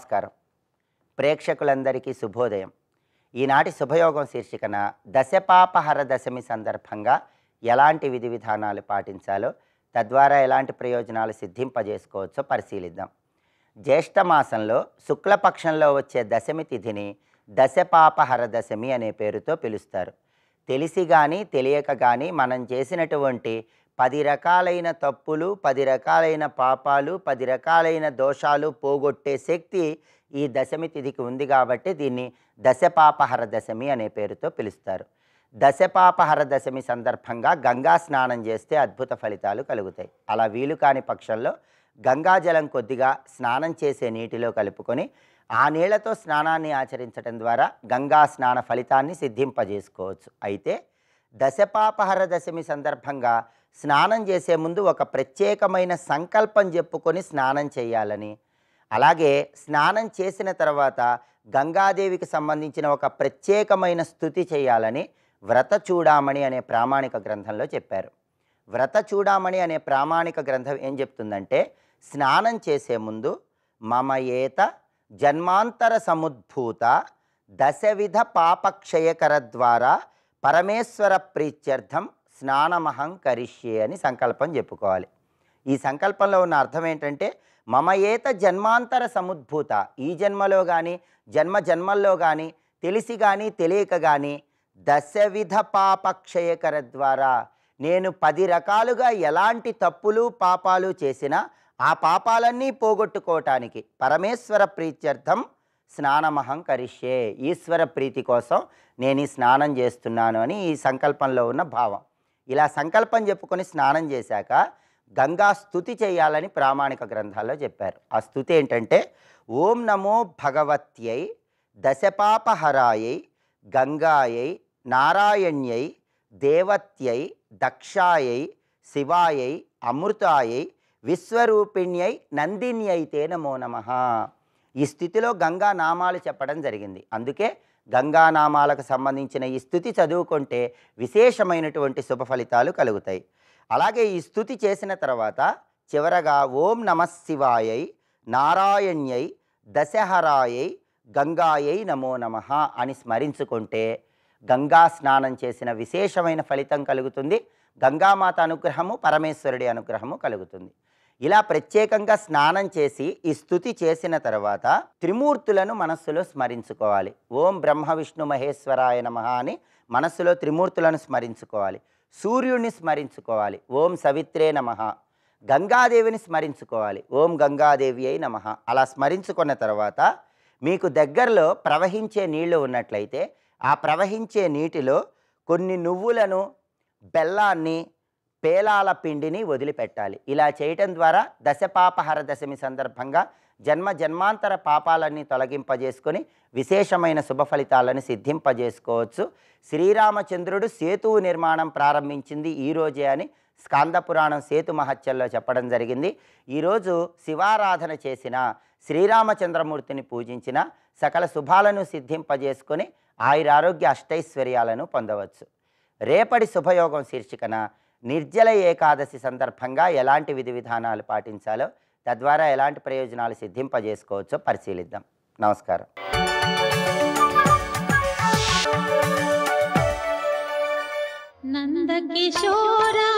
నమస్కారం ప్రేక్షకులందరికీ శుభోదయం ఈనాటి శుభయోగం శీర్షికన దశపాపహర దశమి సందర్భంగా ఎలాంటి విధి విధానాలు పాటించాలో తద్వారా ఎలాంటి ప్రయోజనాలు సిద్ధింపజేసుకోవచ్చో పరిశీలిద్దాం జ్యేష్ఠ మాసంలో శుక్లపక్షంలో వచ్చే దశమి తిథిని దశపాపహర దశమి అనే పేరుతో పిలుస్తారు తెలిసి కానీ తెలియక కానీ మనం చేసినటువంటి పది రకాలైన తప్పులు పది రకాలైన పాపాలు పది రకాలైన దోషాలు పోగొట్టే శక్తి ఈ దశమి తిథికి ఉంది కాబట్టి దీన్ని దశపాపహర దశమి అనే పేరుతో పిలుస్తారు దశపాపహర దశమి సందర్భంగా గంగా స్నానం చేస్తే అద్భుత ఫలితాలు కలుగుతాయి అలా వీలు కాని పక్షంలో గంగాజలం కొద్దిగా స్నానం చేసే నీటిలో కలుపుకొని ఆ నీళ్లతో స్నానాన్ని ఆచరించడం ద్వారా గంగా స్నాన ఫలితాన్ని సిద్ధింపజేసుకోవచ్చు అయితే దశపాపహర దశమి సందర్భంగా స్నానం చేసే ముందు ఒక ప్రత్యేకమైన సంకల్పం చెప్పుకొని స్నానం చేయాలని అలాగే స్నానం చేసిన తర్వాత గంగాదేవికి సంబంధించిన ఒక ప్రత్యేకమైన స్థుతి చేయాలని వ్రత చూడామణి అనే ప్రామాణిక గ్రంథంలో చెప్పారు వ్రత చూడామణి అనే ప్రామాణిక గ్రంథం ఏం చెప్తుందంటే స్నానం చేసే ముందు మమ ఏత జన్మాంతర సముద్భూత దశవిధ పాపక్షయకర ద్వారా పరమేశ్వర ప్రీత్యర్థం స్నానమహం కరిష్యే అని సంకల్పం చెప్పుకోవాలి ఈ సంకల్పంలో ఉన్న అర్థం ఏంటంటే మమయేత జన్మాంతర సముద్భూత ఈ జన్మలో కానీ జన్మ జన్మల్లో కానీ తెలిసి కానీ తెలియక కానీ దశవిధ పాపక్షయకర ద్వారా నేను పది రకాలుగా ఎలాంటి తప్పులు పాపాలు చేసినా ఆ పాపాలన్నీ పోగొట్టుకోవటానికి పరమేశ్వర ప్రీత్యర్థం స్నానమహం కరిష్యే ఈశ్వర ప్రీతి కోసం నేను ఈ స్నానం చేస్తున్నాను అని ఈ సంకల్పంలో ఉన్న భావం ఇలా సంకల్పం చెప్పుకొని స్నానం చేశాక గంగా స్థుతి చేయాలని ప్రామాణిక గ్రంథాల్లో చెప్పారు ఆ స్థుతి ఏంటంటే ఓం నమో భగవత్యై దశపాపహరాయై గంగాయై నారాయణ్యై దేవత్యై దక్షాయై శివాయై అమృతాయై విశ్వరూపిణ్యై నందిన్యైతే నమో నమ ఈ స్థితిలో గంగా నామాలు చెప్పడం జరిగింది అందుకే గంగానామాలకు సంబంధించిన ఈ స్థుతి చదువుకుంటే విశేషమైనటువంటి శుభ ఫలితాలు కలుగుతాయి అలాగే ఈ స్థుతి చేసిన తర్వాత చివరగా ఓం శివాయై నారాయణ్యై దశహరాయై గంగాయై నమో నమ అని స్మరించుకుంటే గంగా స్నానం చేసిన విశేషమైన ఫలితం కలుగుతుంది గంగామాత అనుగ్రహము పరమేశ్వరుడి అనుగ్రహము కలుగుతుంది ఇలా ప్రత్యేకంగా స్నానం చేసి ఈ స్థుతి చేసిన తర్వాత త్రిమూర్తులను మనస్సులో స్మరించుకోవాలి ఓం బ్రహ్మ విష్ణు మహేశ్వరాయ నమ అని మనస్సులో త్రిమూర్తులను స్మరించుకోవాలి సూర్యుడిని స్మరించుకోవాలి ఓం సవిత్రే నమ గంగాదేవిని స్మరించుకోవాలి ఓం గంగాదేవి అయి నమ అలా స్మరించుకున్న తర్వాత మీకు దగ్గరలో ప్రవహించే నీళ్లు ఉన్నట్లయితే ఆ ప్రవహించే నీటిలో కొన్ని నువ్వులను బెల్లాన్ని పేలాల పిండిని వదిలిపెట్టాలి ఇలా చేయటం ద్వారా దశపాపహర దశమి సందర్భంగా జన్మ జన్మాంతర పాపాలన్నీ తొలగింపజేసుకొని విశేషమైన శుభ ఫలితాలను సిద్ధింపజేసుకోవచ్చు శ్రీరామచంద్రుడు సేతువు నిర్మాణం ప్రారంభించింది ఈరోజే అని స్కాందపురాణం సేతు మహత్యంలో చెప్పడం జరిగింది ఈరోజు శివారాధన చేసిన శ్రీరామచంద్రమూర్తిని పూజించిన సకల శుభాలను సిద్ధింపజేసుకొని ఆయురారోగ్య అష్టైశ్వర్యాలను పొందవచ్చు రేపటి శుభయోగం శీర్షికన నిర్జల ఏకాదశి సందర్భంగా ఎలాంటి విధి విధానాలు పాటించాలో తద్వారా ఎలాంటి ప్రయోజనాలు సిద్ధింపజేసుకోవచ్చో పరిశీలిద్దాం నమస్కారం నందకిశోరా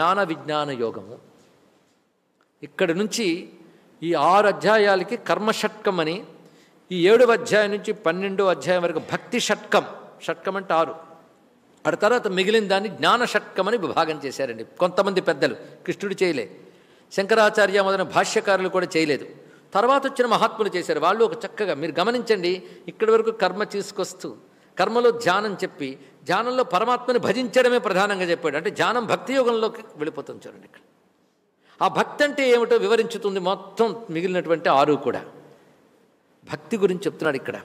జ్ఞాన విజ్ఞాన యోగము ఇక్కడి నుంచి ఈ ఆరు అధ్యాయాలకి కర్మషట్కం అని ఈ ఏడవ అధ్యాయం నుంచి పన్నెండో అధ్యాయం వరకు భక్తి షట్కం షట్కం అంటే ఆరు ఆ తర్వాత మిగిలిన దాన్ని జ్ఞాన షట్కం అని విభాగం చేశారండి కొంతమంది పెద్దలు కృష్ణుడు చేయలే శంకరాచార్య మొదలైన భాష్యకారులు కూడా చేయలేదు తర్వాత వచ్చిన మహాత్ములు చేశారు వాళ్ళు ఒక చక్కగా మీరు గమనించండి ఇక్కడి వరకు కర్మ తీసుకొస్తూ కర్మలో ధ్యానం చెప్పి ధ్యానంలో పరమాత్మని భజించడమే ప్రధానంగా చెప్పాడు అంటే ధ్యానం భక్తి యోగంలోకి వెళ్ళిపోతుంది చూడండి ఇక్కడ ఆ భక్తి అంటే ఏమిటో వివరించుతుంది మొత్తం మిగిలినటువంటి ఆరు కూడా భక్తి గురించి చెప్తున్నాడు ఇక్కడ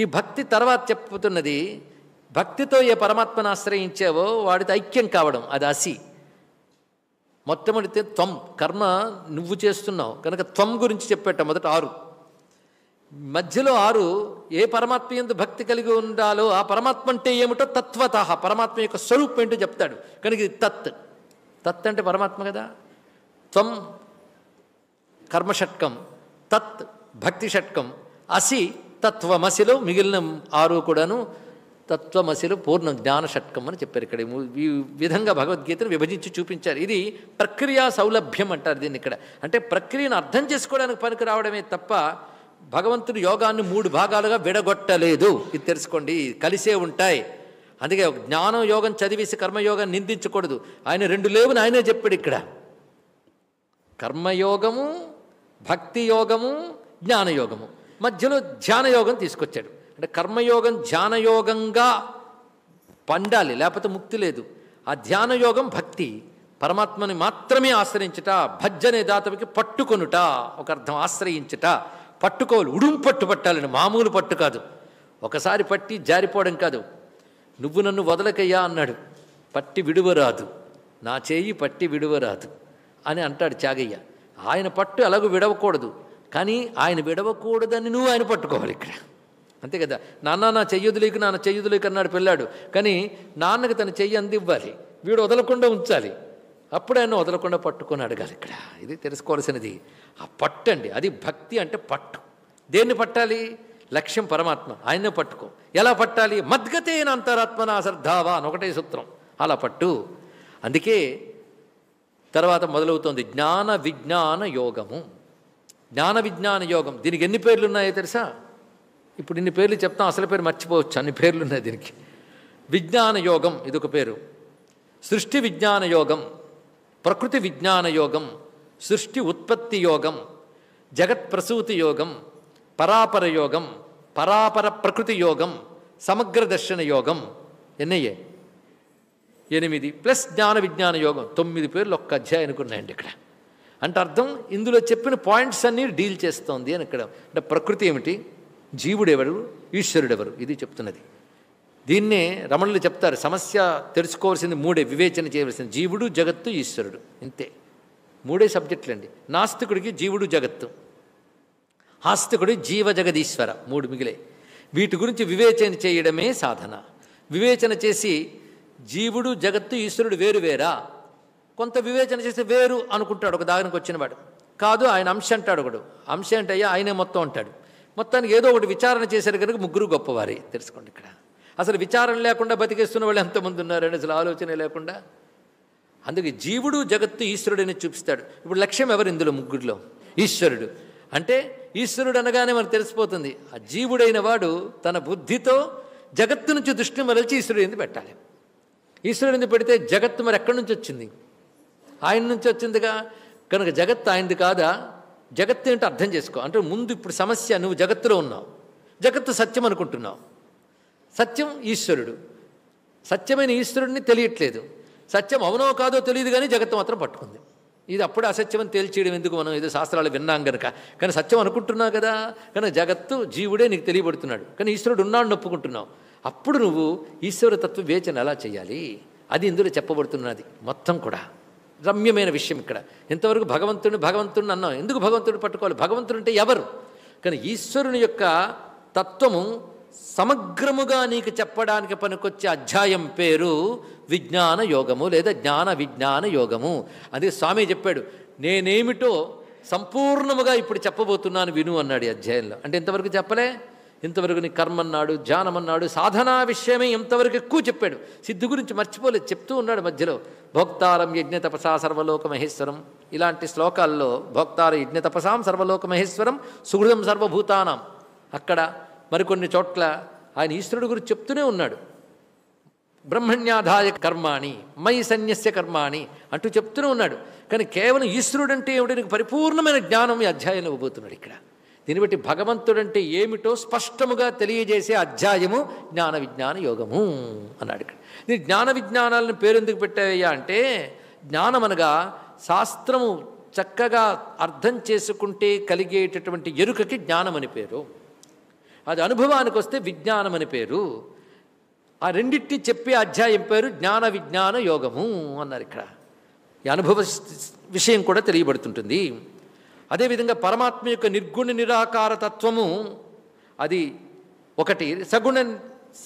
ఈ భక్తి తర్వాత చెప్పుతున్నది భక్తితో ఏ పరమాత్మను ఆశ్రయించావో వాడితో ఐక్యం కావడం అది అసి మొట్టమొదటి త్వం కర్మ నువ్వు చేస్తున్నావు కనుక త్వం గురించి చెప్పేట మొదట ఆరు మధ్యలో ఆరు ఏ పరమాత్మ ఎందు భక్తి కలిగి ఉండాలో ఆ పరమాత్మ అంటే ఏమిటో తత్వత పరమాత్మ యొక్క స్వరూపం ఏంటో చెప్తాడు కనుక ఇది తత్ తత్ అంటే పరమాత్మ కదా త్వం కర్మషట్కం తత్ భక్తి షట్కం అసి తత్వమసిలో మిగిలిన ఆరు కూడాను తత్వమసిలో పూర్ణ జ్ఞాన షట్కం అని చెప్పారు ఇక్కడ ఈ విధంగా భగవద్గీతను విభజించి చూపించారు ఇది ప్రక్రియా సౌలభ్యం అంటారు దీన్ని ఇక్కడ అంటే ప్రక్రియను అర్థం చేసుకోవడానికి పనికి రావడమే తప్ప భగవంతుడు యోగాన్ని మూడు భాగాలుగా విడగొట్టలేదు ఇది తెలుసుకోండి కలిసే ఉంటాయి అందుకే జ్ఞానం యోగం చదివేసి కర్మయోగాన్ని నిందించకూడదు ఆయన రెండు లేవుని ఆయనే చెప్పాడు ఇక్కడ కర్మయోగము భక్తి యోగము జ్ఞానయోగము మధ్యలో ధ్యానయోగం తీసుకొచ్చాడు అంటే కర్మయోగం ధ్యానయోగంగా పండాలి లేకపోతే ముక్తి లేదు ఆ ధ్యానయోగం భక్తి పరమాత్మని మాత్రమే ఆశ్రయించుట భజ్జనే దాతవికి పట్టుకొనుట ఒక అర్థం ఆశ్రయించుట పట్టుకోవాలి ఉడుం పట్టు పట్టాలని మామూలు పట్టు కాదు ఒకసారి పట్టి జారిపోవడం కాదు నువ్వు నన్ను వదలకయ్యా అన్నాడు పట్టి విడువరాదు నా చేయి పట్టి విడువరాదు అని అంటాడు చాగయ్య ఆయన పట్టు ఎలాగూ విడవకూడదు కానీ ఆయన విడవకూడదని నువ్వు ఆయన పట్టుకోవాలి ఇక్కడ అంతే కదా నాన్న నా చెయ్యదులేకి నాన్న చెయ్యదులేకి అన్నాడు పిల్లాడు కానీ నాన్నకి తన చెయ్యి అందివ్వాలి వీడు వదలకుండా ఉంచాలి అప్పుడు ఆయన వదలకుండా పట్టుకొని అడగాలి ఇక్కడ ఇది తెలుసుకోవాల్సినది ఆ పట్టండి అది భక్తి అంటే పట్టు దేన్ని పట్టాలి లక్ష్యం పరమాత్మ ఆయన్నే పట్టుకో ఎలా పట్టాలి మద్గతేన అంతరాత్మన అశ్రద్ధావా అని ఒకటే సూత్రం అలా పట్టు అందుకే తర్వాత మొదలవుతోంది జ్ఞాన విజ్ఞాన యోగము జ్ఞాన విజ్ఞాన యోగం దీనికి ఎన్ని పేర్లు ఉన్నాయో తెలుసా ఇప్పుడు ఇన్ని పేర్లు చెప్తాం అసలు పేరు మర్చిపోవచ్చు అన్ని పేర్లు ఉన్నాయి దీనికి విజ్ఞాన యోగం ఒక పేరు సృష్టి విజ్ఞాన యోగం ప్రకృతి విజ్ఞాన యోగం సృష్టి ఉత్పత్తి యోగం జగత్ ప్రసూతి యోగం పరాపర యోగం పరాపర ప్రకృతి యోగం సమగ్ర దర్శన యోగం ఎన్నయ్యే ఎనిమిది ప్లస్ జ్ఞాన విజ్ఞాన యోగం తొమ్మిది పేర్లు ఒక్క అధ్యాయానికి ఉన్నాయండి ఇక్కడ అంటే అర్థం ఇందులో చెప్పిన పాయింట్స్ అన్నీ డీల్ చేస్తోంది అని ఇక్కడ అంటే ప్రకృతి ఏమిటి జీవుడెవరు ఈశ్వరుడెవరు ఇది చెప్తున్నది దీన్నే రమణులు చెప్తారు సమస్య తెలుసుకోవాల్సింది మూడే వివేచన చేయవలసింది జీవుడు జగత్తు ఈశ్వరుడు ఇంతే మూడే సబ్జెక్టులండి నాస్తికుడికి జీవుడు జగత్తు ఆస్తికుడు జీవ జగదీశ్వర మూడు మిగిలే వీటి గురించి వివేచన చేయడమే సాధన వివేచన చేసి జీవుడు జగత్తు ఈశ్వరుడు వేరు వేరా కొంత వివేచన చేసి వేరు అనుకుంటాడు ఒక దానికి వచ్చినవాడు కాదు ఆయన అంశ అంటాడు ఒకడు అంశ అంటే అయ్యా ఆయనే మొత్తం అంటాడు మొత్తానికి ఏదో ఒకటి విచారణ చేశారు కనుక ముగ్గురు గొప్పవారి తెలుసుకోండి ఇక్కడ అసలు విచారం లేకుండా బతికేస్తున్న వాళ్ళు ఎంతమంది ఉన్నారని అసలు ఆలోచన లేకుండా అందుకే జీవుడు జగత్తు ఈశ్వరుడని చూపిస్తాడు ఇప్పుడు లక్ష్యం ఎవరు ఇందులో ముగ్గురిలో ఈశ్వరుడు అంటే ఈశ్వరుడు అనగానే మనకు తెలిసిపోతుంది ఆ జీవుడైన వాడు తన బుద్ధితో జగత్తు నుంచి దృష్టిని మరల్చి ఈశ్వరుడు ఎందుకు పెట్టాలి ఈశ్వరుడు ఎందుకు పెడితే జగత్తు మరి ఎక్కడి నుంచి వచ్చింది ఆయన నుంచి వచ్చిందిగా కనుక జగత్తు ఆయనది కాదా జగత్తు ఏంటో అర్థం చేసుకో అంటే ముందు ఇప్పుడు సమస్య నువ్వు జగత్తులో ఉన్నావు జగత్తు సత్యం అనుకుంటున్నావు సత్యం ఈశ్వరుడు సత్యమైన ఈశ్వరుడిని తెలియట్లేదు సత్యం అవునో కాదో తెలియదు కానీ జగత్తు మాత్రం పట్టుకుంది ఇది అప్పుడు అసత్యం అని తేల్చేయడం ఎందుకు మనం ఏదో శాస్త్రాలు విన్నాం కనుక కానీ సత్యం అనుకుంటున్నావు కదా కానీ జగత్తు జీవుడే నీకు తెలియబడుతున్నాడు కానీ ఈశ్వరుడు ఉన్నాడు నొప్పుకుంటున్నావు అప్పుడు నువ్వు ఈశ్వరతత్వ వేచన ఎలా చేయాలి అది ఇందులో చెప్పబడుతున్నది మొత్తం కూడా రమ్యమైన విషయం ఇక్కడ ఇంతవరకు భగవంతుడిని భగవంతుడిని అన్నాం ఎందుకు భగవంతుడిని పట్టుకోవాలి భగవంతుడు అంటే ఎవరు కానీ ఈశ్వరుని యొక్క తత్వము సమగ్రముగా నీకు చెప్పడానికి పనికొచ్చే అధ్యాయం పేరు విజ్ఞాన యోగము లేదా జ్ఞాన విజ్ఞాన యోగము అది స్వామి చెప్పాడు నేనేమిటో సంపూర్ణముగా ఇప్పుడు చెప్పబోతున్నాను విను అన్నాడు ఈ అధ్యాయంలో అంటే ఇంతవరకు చెప్పలే ఇంతవరకు నీ కర్మ అన్నాడు ధ్యానం అన్నాడు సాధనా విషయమే ఇంతవరకు ఎక్కువ చెప్పాడు సిద్ధి గురించి మర్చిపోలేదు చెప్తూ ఉన్నాడు మధ్యలో భోక్తారం యజ్ఞ తపసా సర్వలోక మహేశ్వరం ఇలాంటి శ్లోకాల్లో భోక్తార యజ్ఞ తపసాం సర్వలోక మహేశ్వరం సుహృదం సర్వభూతానం అక్కడ మరికొన్ని చోట్ల ఆయన ఈశ్వరుడు గురించి చెప్తూనే ఉన్నాడు బ్రహ్మణ్యాధాయ కర్మాణి మై సన్యస్య కర్మాణి అంటూ చెప్తూనే ఉన్నాడు కానీ కేవలం ఈశ్వరుడు అంటే ఏమిటి నీకు పరిపూర్ణమైన జ్ఞానం ఈ అధ్యాయం ఇవ్వబోతున్నాడు ఇక్కడ దీన్ని బట్టి భగవంతుడంటే ఏమిటో స్పష్టముగా తెలియజేసే అధ్యాయము జ్ఞాన విజ్ఞాన యోగము అన్నాడు ఇక్కడ దీని జ్ఞాన విజ్ఞానాలను పేరెందుకు పెట్టావయ్యా అంటే జ్ఞానం అనగా శాస్త్రము చక్కగా అర్థం చేసుకుంటే కలిగేటటువంటి ఎరుకకి జ్ఞానం అని పేరు అది అనుభవానికి వస్తే విజ్ఞానం అని పేరు ఆ రెండింటి చెప్పే అధ్యాయం పేరు జ్ఞాన విజ్ఞాన యోగము అన్నారు ఇక్కడ ఈ అనుభవ విషయం కూడా తెలియబడుతుంటుంది అదేవిధంగా పరమాత్మ యొక్క నిర్గుణ నిరాకార తత్వము అది ఒకటి సగుణ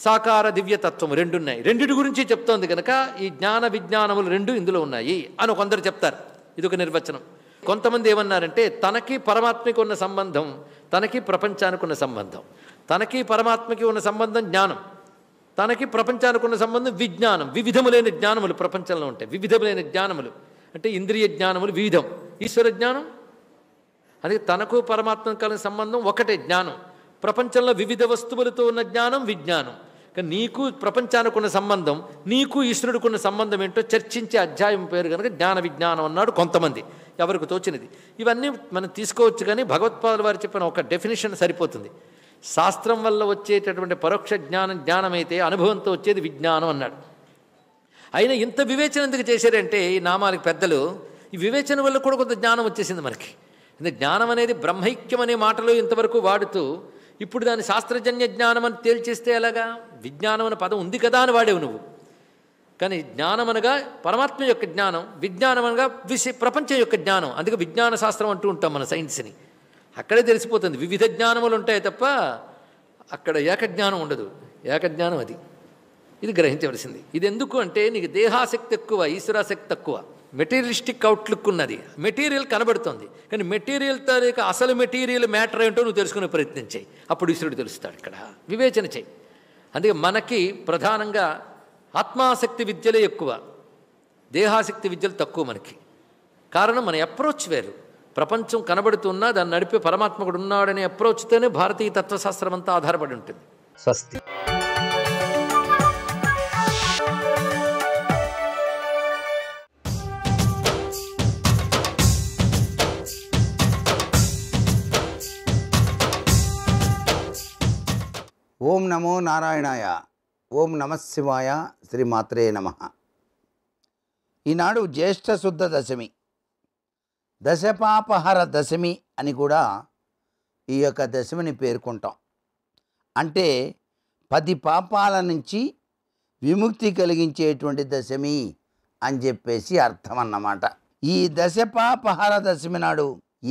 సాకార దివ్యతత్వము రెండు ఉన్నాయి రెండిటి గురించి చెప్తోంది కనుక ఈ జ్ఞాన విజ్ఞానములు రెండు ఇందులో ఉన్నాయి అని కొందరు చెప్తారు ఇది ఒక నిర్వచనం కొంతమంది ఏమన్నారంటే తనకి పరమాత్మకు ఉన్న సంబంధం తనకి ప్రపంచానికి ఉన్న సంబంధం తనకి పరమాత్మకి ఉన్న సంబంధం జ్ఞానం తనకి ప్రపంచానికి ఉన్న సంబంధం విజ్ఞానం వివిధములైన జ్ఞానములు ప్రపంచంలో ఉంటాయి వివిధములైన జ్ఞానములు అంటే ఇంద్రియ జ్ఞానములు వివిధం ఈశ్వర జ్ఞానం అది తనకు పరమాత్మ కలిగిన సంబంధం ఒకటే జ్ఞానం ప్రపంచంలో వివిధ వస్తువులతో ఉన్న జ్ఞానం విజ్ఞానం కానీ నీకు ప్రపంచానికి ఉన్న సంబంధం నీకు ఈశ్వరుడికి ఉన్న సంబంధం ఏంటో చర్చించే అధ్యాయం పేరు కనుక జ్ఞాన విజ్ఞానం అన్నాడు కొంతమంది ఎవరికి తోచినది ఇవన్నీ మనం తీసుకోవచ్చు కానీ భగవత్పాదుల వారు చెప్పిన ఒక డెఫినేషన్ సరిపోతుంది శాస్త్రం వల్ల వచ్చేటటువంటి పరోక్ష జ్ఞానం జ్ఞానమైతే అనుభవంతో వచ్చేది విజ్ఞానం అన్నాడు అయినా ఇంత వివేచన ఎందుకు చేశారంటే ఈ నామాలకి పెద్దలు ఈ వివేచన వల్ల కూడా కొంత జ్ఞానం వచ్చేసింది మనకి అంటే జ్ఞానం అనేది బ్రహ్మైక్యం అనే మాటలో ఇంతవరకు వాడుతూ ఇప్పుడు దాని శాస్త్రజన్య జ్ఞానం అని తేల్చేస్తే ఎలాగా విజ్ఞానం అనే పదం ఉంది కదా అని వాడేవు నువ్వు కానీ జ్ఞానం అనగా పరమాత్మ యొక్క జ్ఞానం విజ్ఞానం అనగా విశ ప్రపంచం యొక్క జ్ఞానం అందుకే విజ్ఞాన శాస్త్రం అంటూ ఉంటాం మన సైన్స్ని అక్కడే తెలిసిపోతుంది వివిధ జ్ఞానములు ఉంటాయి తప్ప అక్కడ ఏకజ్ఞానం ఉండదు ఏకజ్ఞానం అది ఇది గ్రహించవలసింది ఇది ఎందుకు అంటే నీకు దేహాసక్తి ఎక్కువ ఈశ్వరాసక్తి తక్కువ మెటీరియలిస్టిక్ అవుట్లుక్ ఉన్నది మెటీరియల్ కనబడుతుంది కానీ మెటీరియల్ తారీఖు అసలు మెటీరియల్ మ్యాటర్ ఏంటో నువ్వు తెలుసుకునే ప్రయత్నం చేయి అప్పుడు ఈశ్వరుడు తెలుస్తాడు ఇక్కడ వివేచన చేయి అందుకే మనకి ప్రధానంగా ఆత్మాసక్తి విద్యలే ఎక్కువ దేహాసక్తి విద్యలు తక్కువ మనకి కారణం మన అప్రోచ్ వేరు ప్రపంచం కనబడుతున్నా దాన్ని నడిపే పరమాత్మకుడు ఉన్నాడనే అప్రోచితేనే భారతీయ తత్వశాస్త్రం అంతా ఆధారపడి ఉంటుంది స్వస్తి ఓం నమో నారాయణాయ ఓం నమశివాయ శివాయ శ్రీమాత్రే నమ ఈనాడు జ్యేష్ఠ శుద్ధ దశమి దశపాపహర దశమి అని కూడా ఈ యొక్క దశమిని పేర్కొంటాం అంటే పది పాపాల నుంచి విముక్తి కలిగించేటువంటి దశమి అని చెప్పేసి అర్థం అన్నమాట ఈ దశపాపహార దశమి నాడు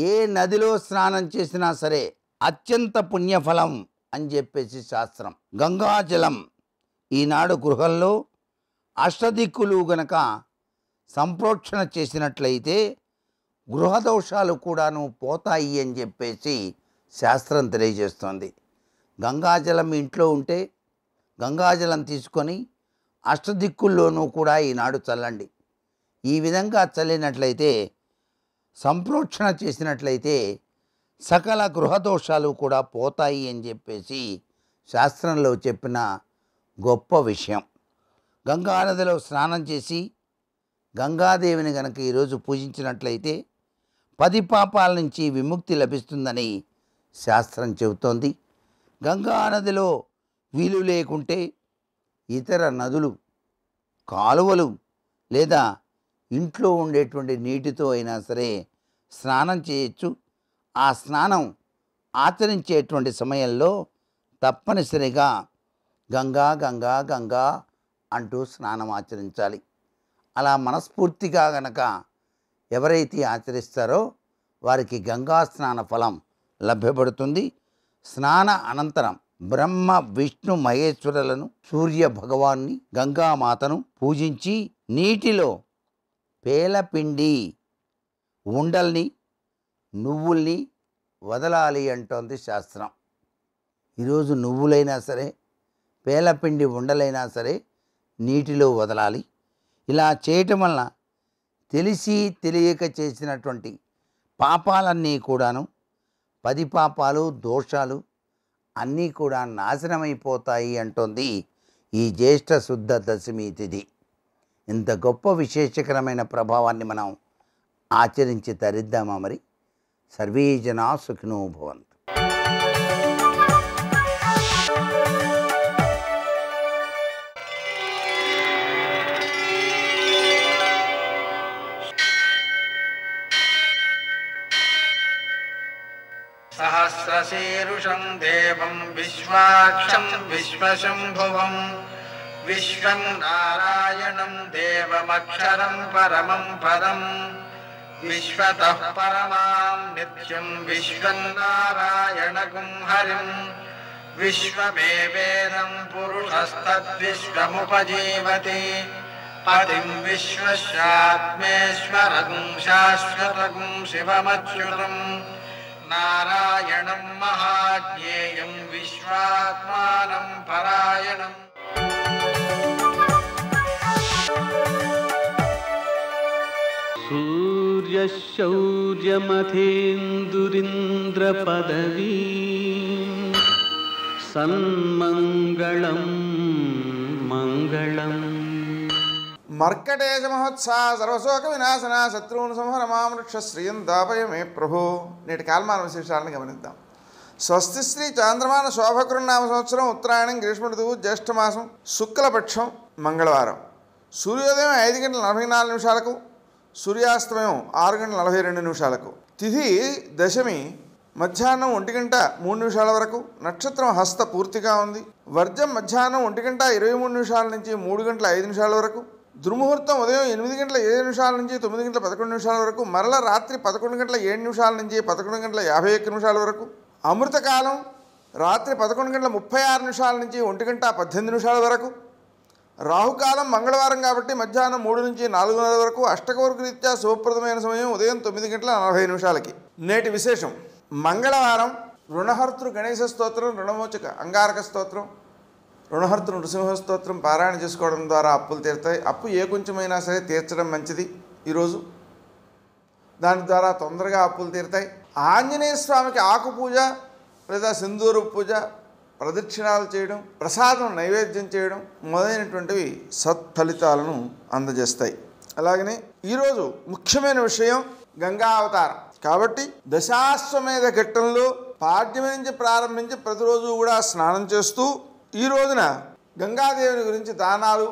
ఏ నదిలో స్నానం చేసినా సరే అత్యంత పుణ్యఫలం అని చెప్పేసి శాస్త్రం గంగాజలం ఈనాడు గృహంలో అష్టదిక్కులు గనక సంప్రోక్షణ చేసినట్లయితే గృహదోషాలు కూడాను పోతాయి అని చెప్పేసి శాస్త్రం తెలియజేస్తోంది గంగాజలం ఇంట్లో ఉంటే గంగాజలం తీసుకొని అష్టదిక్కుల్లోనూ కూడా ఈనాడు చల్లండి ఈ విధంగా చల్లినట్లయితే సంప్రోక్షణ చేసినట్లయితే సకల గృహదోషాలు కూడా పోతాయి అని చెప్పేసి శాస్త్రంలో చెప్పిన గొప్ప విషయం గంగానదిలో స్నానం చేసి గంగాదేవిని గనక ఈరోజు పూజించినట్లయితే పది పాపాల నుంచి విముక్తి లభిస్తుందని శాస్త్రం చెబుతోంది గంగానదిలో వీలు లేకుంటే ఇతర నదులు కాలువలు లేదా ఇంట్లో ఉండేటువంటి నీటితో అయినా సరే స్నానం చేయొచ్చు ఆ స్నానం ఆచరించేటువంటి సమయంలో తప్పనిసరిగా గంగా గంగా గంగా అంటూ స్నానం ఆచరించాలి అలా మనస్ఫూర్తిగా గనక ఎవరైతే ఆచరిస్తారో వారికి గంగా స్నాన ఫలం లభ్యపడుతుంది స్నాన అనంతరం బ్రహ్మ విష్ణు మహేశ్వరులను సూర్య భగవాన్ని గంగామాతను పూజించి నీటిలో పేలపిండి ఉండల్ని నువ్వుల్ని వదలాలి అంటోంది శాస్త్రం ఈరోజు నువ్వులైనా సరే పేలపిండి ఉండలైనా సరే నీటిలో వదలాలి ఇలా చేయటం వలన తెలిసి తెలియక చేసినటువంటి పాపాలన్నీ కూడాను పది పాపాలు దోషాలు అన్నీ కూడా నాశనమైపోతాయి అంటుంది ఈ జ్యేష్ఠ శుద్ధ దశమి తిథి ఇంత గొప్ప విశేషకరమైన ప్రభావాన్ని మనం ఆచరించి తరిద్దామా మరి సర్వీజనా జనా षम् देवम् विश्वाक्षम् विश्वशम्भुवम् विश्वम् नारायणम् देवमक्षरम् परमम् पदम् विश्वतः परमाम् नित्यम् विश्वम् नारायणकुम् हरिम् विश्वमेवेदम् पुरुषस्तद्विश्वमुपजीवति परिम् विश्वस्यात्मेश्वरम् शाश्वतम् शिवमच्युतम् നാരായണം മഹാജ്ഞേയം വിശ്വാത്മാനം പരായണം സൂര്യശൗര്യമധേന്ദുരിന്ദ്രപദവീ സന്മംഗളം മംഗളം మర్కటేజమహోత్సా మహోత్సా సర్వశోక వినాశన శత్రువును సంహర మామృక్ష శ్రీయం దాపయమే ప్రభు నేటి కాల్మాన విశేషాలను గమనిద్దాం స్వస్తి శ్రీ చాంద్రమాన నామ సంవత్సరం ఉత్తరాయణం గ్రీష్మ జ్యేష్ఠమాసం శుక్లపక్షం మంగళవారం సూర్యోదయం ఐదు గంటల నలభై నాలుగు నిమిషాలకు సూర్యాస్తమయం ఆరు గంటల నలభై రెండు నిమిషాలకు తిథి దశమి మధ్యాహ్నం ఒంటి గంట మూడు నిమిషాల వరకు నక్షత్రం హస్త పూర్తిగా ఉంది వర్జం మధ్యాహ్నం ఒంటి గంట ఇరవై మూడు నిమిషాల నుంచి మూడు గంటల ఐదు నిమిషాల వరకు దుర్ముహూర్తం ఉదయం ఎనిమిది గంటల ఏడు నిమిషాల నుంచి తొమ్మిది గంటల పదకొండు నిమిషాల వరకు మరల రాత్రి పదకొండు గంటల ఏడు నిమిషాల నుంచి పదకొండు గంటల యాభై ఒక్క నిమిషాల వరకు అమృతకాలం రాత్రి పదకొండు గంటల ముప్పై ఆరు నిమిషాల నుంచి ఒంటి గంట పద్దెనిమిది నిమిషాల వరకు రాహుకాలం మంగళవారం కాబట్టి మధ్యాహ్నం మూడు నుంచి నాలుగున్నర వరకు అష్టకవర్గ రీత్యా శుభప్రదమైన సమయం ఉదయం తొమ్మిది గంటల నలభై నిమిషాలకి నేటి విశేషం మంగళవారం రుణహర్తృ గణేశ స్తోత్రం రుణమోచక అంగారక స్తోత్రం రుణహర్త నృసింహస్తోత్రం పారాయణ చేసుకోవడం ద్వారా అప్పులు తీరుతాయి అప్పు ఏ కొంచెమైనా సరే తీర్చడం మంచిది ఈరోజు దాని ద్వారా తొందరగా అప్పులు తీరుతాయి ఆంజనేయ స్వామికి ఆకు పూజ లేదా సింధూరు పూజ ప్రదక్షిణాలు చేయడం ప్రసాదం నైవేద్యం చేయడం మొదలైనటువంటివి సత్ఫలితాలను అందజేస్తాయి అలాగనే ఈరోజు ముఖ్యమైన విషయం గంగా అవతారం కాబట్టి దశాశ్వమేధ ఘట్టంలో పాడ్యమ నుంచి ప్రారంభించి ప్రతిరోజు కూడా స్నానం చేస్తూ ఈ రోజున గంగాదేవిని గురించి దానాలు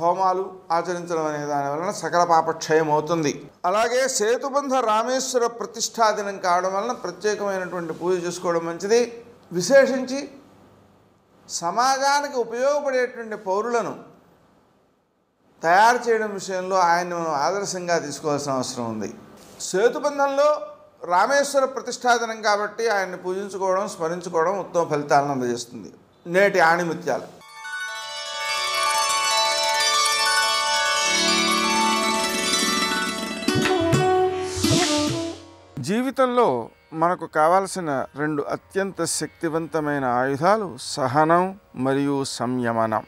హోమాలు ఆచరించడం అనే దాని వలన సకల పాపక్షయం అవుతుంది అలాగే సేతుబంధ రామేశ్వర ప్రతిష్టా దినం కావడం వలన ప్రత్యేకమైనటువంటి పూజ చేసుకోవడం మంచిది విశేషించి సమాజానికి ఉపయోగపడేటువంటి పౌరులను తయారు చేయడం విషయంలో ఆయన్ని మనం ఆదర్శంగా తీసుకోవాల్సిన అవసరం ఉంది సేతుబంధంలో రామేశ్వర ప్రతిష్టాదినం కాబట్టి ఆయన్ని పూజించుకోవడం స్మరించుకోవడం ఉత్తమ ఫలితాలను అందజేస్తుంది నేటి ఆణిముత్యాలు జీవితంలో మనకు కావాల్సిన రెండు అత్యంత శక్తివంతమైన ఆయుధాలు సహనం మరియు సంయమనం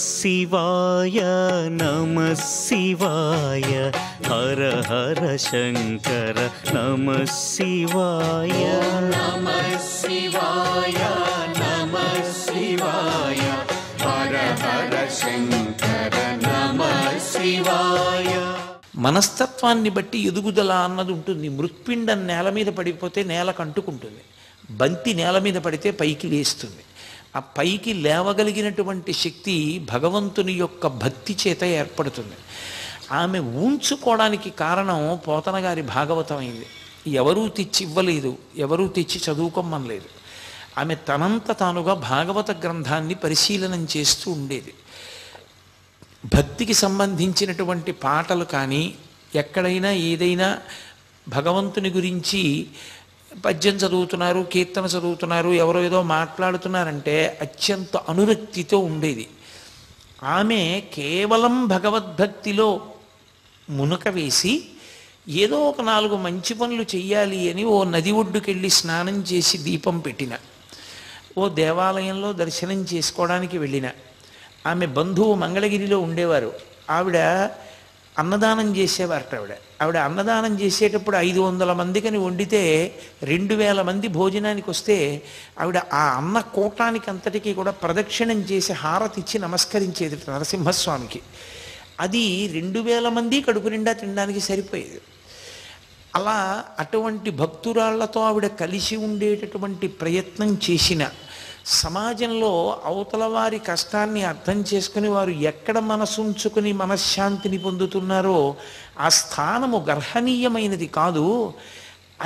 శివాయ నమ శివాయ హర హర శంకర నమ శివాయ నమ శివాయ నమ శివాయ హర హర శంకర నమ శివాయ మనస్తత్వాన్ని బట్టి ఎదుగుదల అన్నది ఉంటుంది మృత్పిండం నేల మీద పడిపోతే నేల కంటుకుంటుంది బంతి నేల మీద పడితే పైకి లేస్తుంది ఆ పైకి లేవగలిగినటువంటి శక్తి భగవంతుని యొక్క భక్తి చేత ఏర్పడుతుంది ఆమె ఊంచుకోవడానికి కారణం పోతన గారి భాగవతం అయింది ఎవరూ తెచ్చి ఇవ్వలేదు ఎవరూ తెచ్చి చదువుకోమనలేదు ఆమె తనంత తానుగా భాగవత గ్రంథాన్ని పరిశీలనం చేస్తూ ఉండేది భక్తికి సంబంధించినటువంటి పాటలు కానీ ఎక్కడైనా ఏదైనా భగవంతుని గురించి పద్యం చదువుతున్నారు కీర్తన చదువుతున్నారు ఎవరో ఏదో మాట్లాడుతున్నారంటే అత్యంత అనురక్తితో ఉండేది ఆమె కేవలం భగవద్భక్తిలో మునక వేసి ఏదో ఒక నాలుగు మంచి పనులు చెయ్యాలి అని ఓ నది ఒడ్డుకెళ్ళి స్నానం చేసి దీపం పెట్టిన ఓ దేవాలయంలో దర్శనం చేసుకోవడానికి వెళ్ళిన ఆమె బంధువు మంగళగిరిలో ఉండేవారు ఆవిడ అన్నదానం చేసేవారట ఆవిడ ఆవిడ అన్నదానం చేసేటప్పుడు ఐదు వందల మందికని వండితే రెండు వేల మంది భోజనానికి వస్తే ఆవిడ ఆ అన్న కూటానికి అంతటికీ కూడా ప్రదక్షిణం చేసి హారతి ఇచ్చి నమస్కరించేది నరసింహస్వామికి అది రెండు వేల మంది కడుపు నిండా తినడానికి సరిపోయేది అలా అటువంటి భక్తురాళ్లతో ఆవిడ కలిసి ఉండేటటువంటి ప్రయత్నం చేసిన సమాజంలో అవతల వారి కష్టాన్ని అర్థం చేసుకుని వారు ఎక్కడ మనసుంచుకుని మనశ్శాంతిని పొందుతున్నారో ఆ స్థానము గర్హనీయమైనది కాదు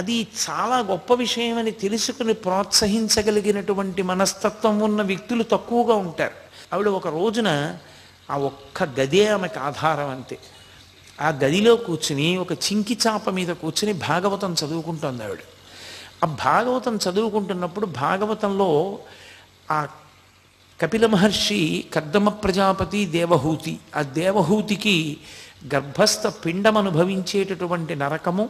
అది చాలా గొప్ప విషయమని తెలుసుకుని ప్రోత్సహించగలిగినటువంటి మనస్తత్వం ఉన్న వ్యక్తులు తక్కువగా ఉంటారు ఆవిడ ఒక రోజున ఆ ఒక్క గదే ఆమెకు ఆధారం అంతే ఆ గదిలో కూర్చుని ఒక చింకి చాప మీద కూర్చుని భాగవతం చదువుకుంటుంది ఆవిడ ఆ భాగవతం చదువుకుంటున్నప్పుడు భాగవతంలో ఆ కపిల మహర్షి కర్దమ ప్రజాపతి దేవహూతి ఆ దేవహూతికి గర్భస్థ పిండం అనుభవించేటటువంటి నరకము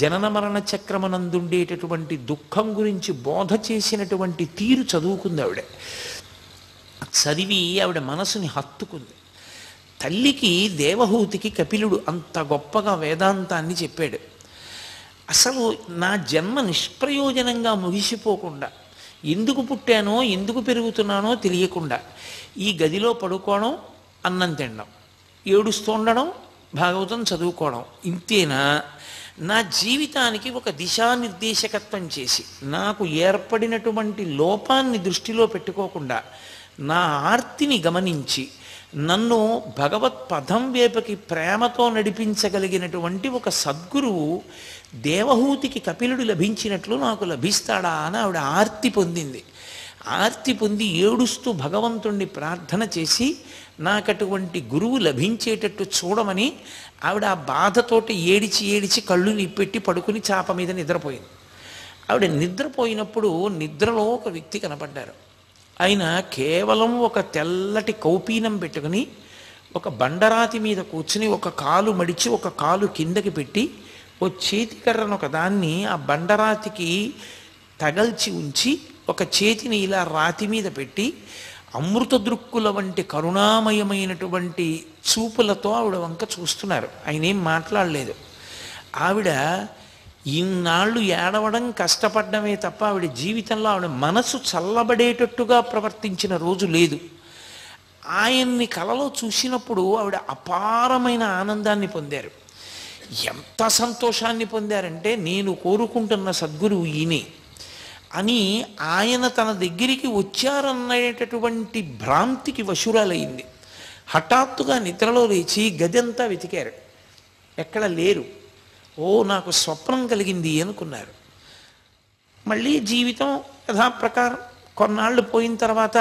జనన మరణ చక్రమనందుండేటటువంటి దుఃఖం గురించి బోధ చేసినటువంటి తీరు చదువుకుంది ఆవిడ చదివి ఆవిడ మనసుని హత్తుకుంది తల్లికి దేవహూతికి కపిలుడు అంత గొప్పగా వేదాంతాన్ని చెప్పాడు అసలు నా జన్మ నిష్ప్రయోజనంగా ముగిసిపోకుండా ఎందుకు పుట్టానో ఎందుకు పెరుగుతున్నానో తెలియకుండా ఈ గదిలో పడుకోవడం అన్నం తినడం ఏడుస్తూ ఉండడం భాగవతం చదువుకోవడం ఇంతేనా నా జీవితానికి ఒక దిశానిర్దేశకత్వం చేసి నాకు ఏర్పడినటువంటి లోపాన్ని దృష్టిలో పెట్టుకోకుండా నా ఆర్తిని గమనించి నన్ను భగవత్ పదం వేపకి ప్రేమతో నడిపించగలిగినటువంటి ఒక సద్గురువు దేవహూతికి కపిలుడు లభించినట్లు నాకు లభిస్తాడా అని ఆవిడ ఆర్తి పొందింది ఆర్తి పొంది ఏడుస్తూ భగవంతుణ్ణి ప్రార్థన చేసి నాకటువంటి గురువు లభించేటట్టు చూడమని ఆవిడ ఆ బాధతోటి ఏడిచి ఏడిచి కళ్ళు నిప్పెట్టి పడుకుని చాప మీద నిద్రపోయింది ఆవిడ నిద్రపోయినప్పుడు నిద్రలో ఒక వ్యక్తి కనపడ్డారు ఆయన కేవలం ఒక తెల్లటి కౌపీనం పెట్టుకుని ఒక బండరాతి మీద కూర్చుని ఒక కాలు మడిచి ఒక కాలు కిందకి పెట్టి ఓ చేతికర్రను ఒకదాన్ని ఆ బండరాతికి తగల్చి ఉంచి ఒక చేతిని ఇలా రాతి మీద పెట్టి అమృత దృక్కుల వంటి కరుణామయమైనటువంటి చూపులతో ఆవిడ వంక చూస్తున్నారు ఆయన ఏం మాట్లాడలేదు ఆవిడ ఇన్నాళ్ళు ఏడవడం కష్టపడమే తప్ప ఆవిడ జీవితంలో ఆవిడ మనసు చల్లబడేటట్టుగా ప్రవర్తించిన రోజు లేదు ఆయన్ని కలలో చూసినప్పుడు ఆవిడ అపారమైన ఆనందాన్ని పొందారు ఎంత సంతోషాన్ని పొందారంటే నేను కోరుకుంటున్న సద్గురువు ఈయనే అని ఆయన తన దగ్గరికి వచ్చారనేటటువంటి భ్రాంతికి వశురాలయ్యింది హఠాత్తుగా నిద్రలో లేచి గదంతా వెతికారు ఎక్కడ లేరు ఓ నాకు స్వప్నం కలిగింది అనుకున్నారు మళ్ళీ జీవితం యథాప్రకారం కొన్నాళ్ళు పోయిన తర్వాత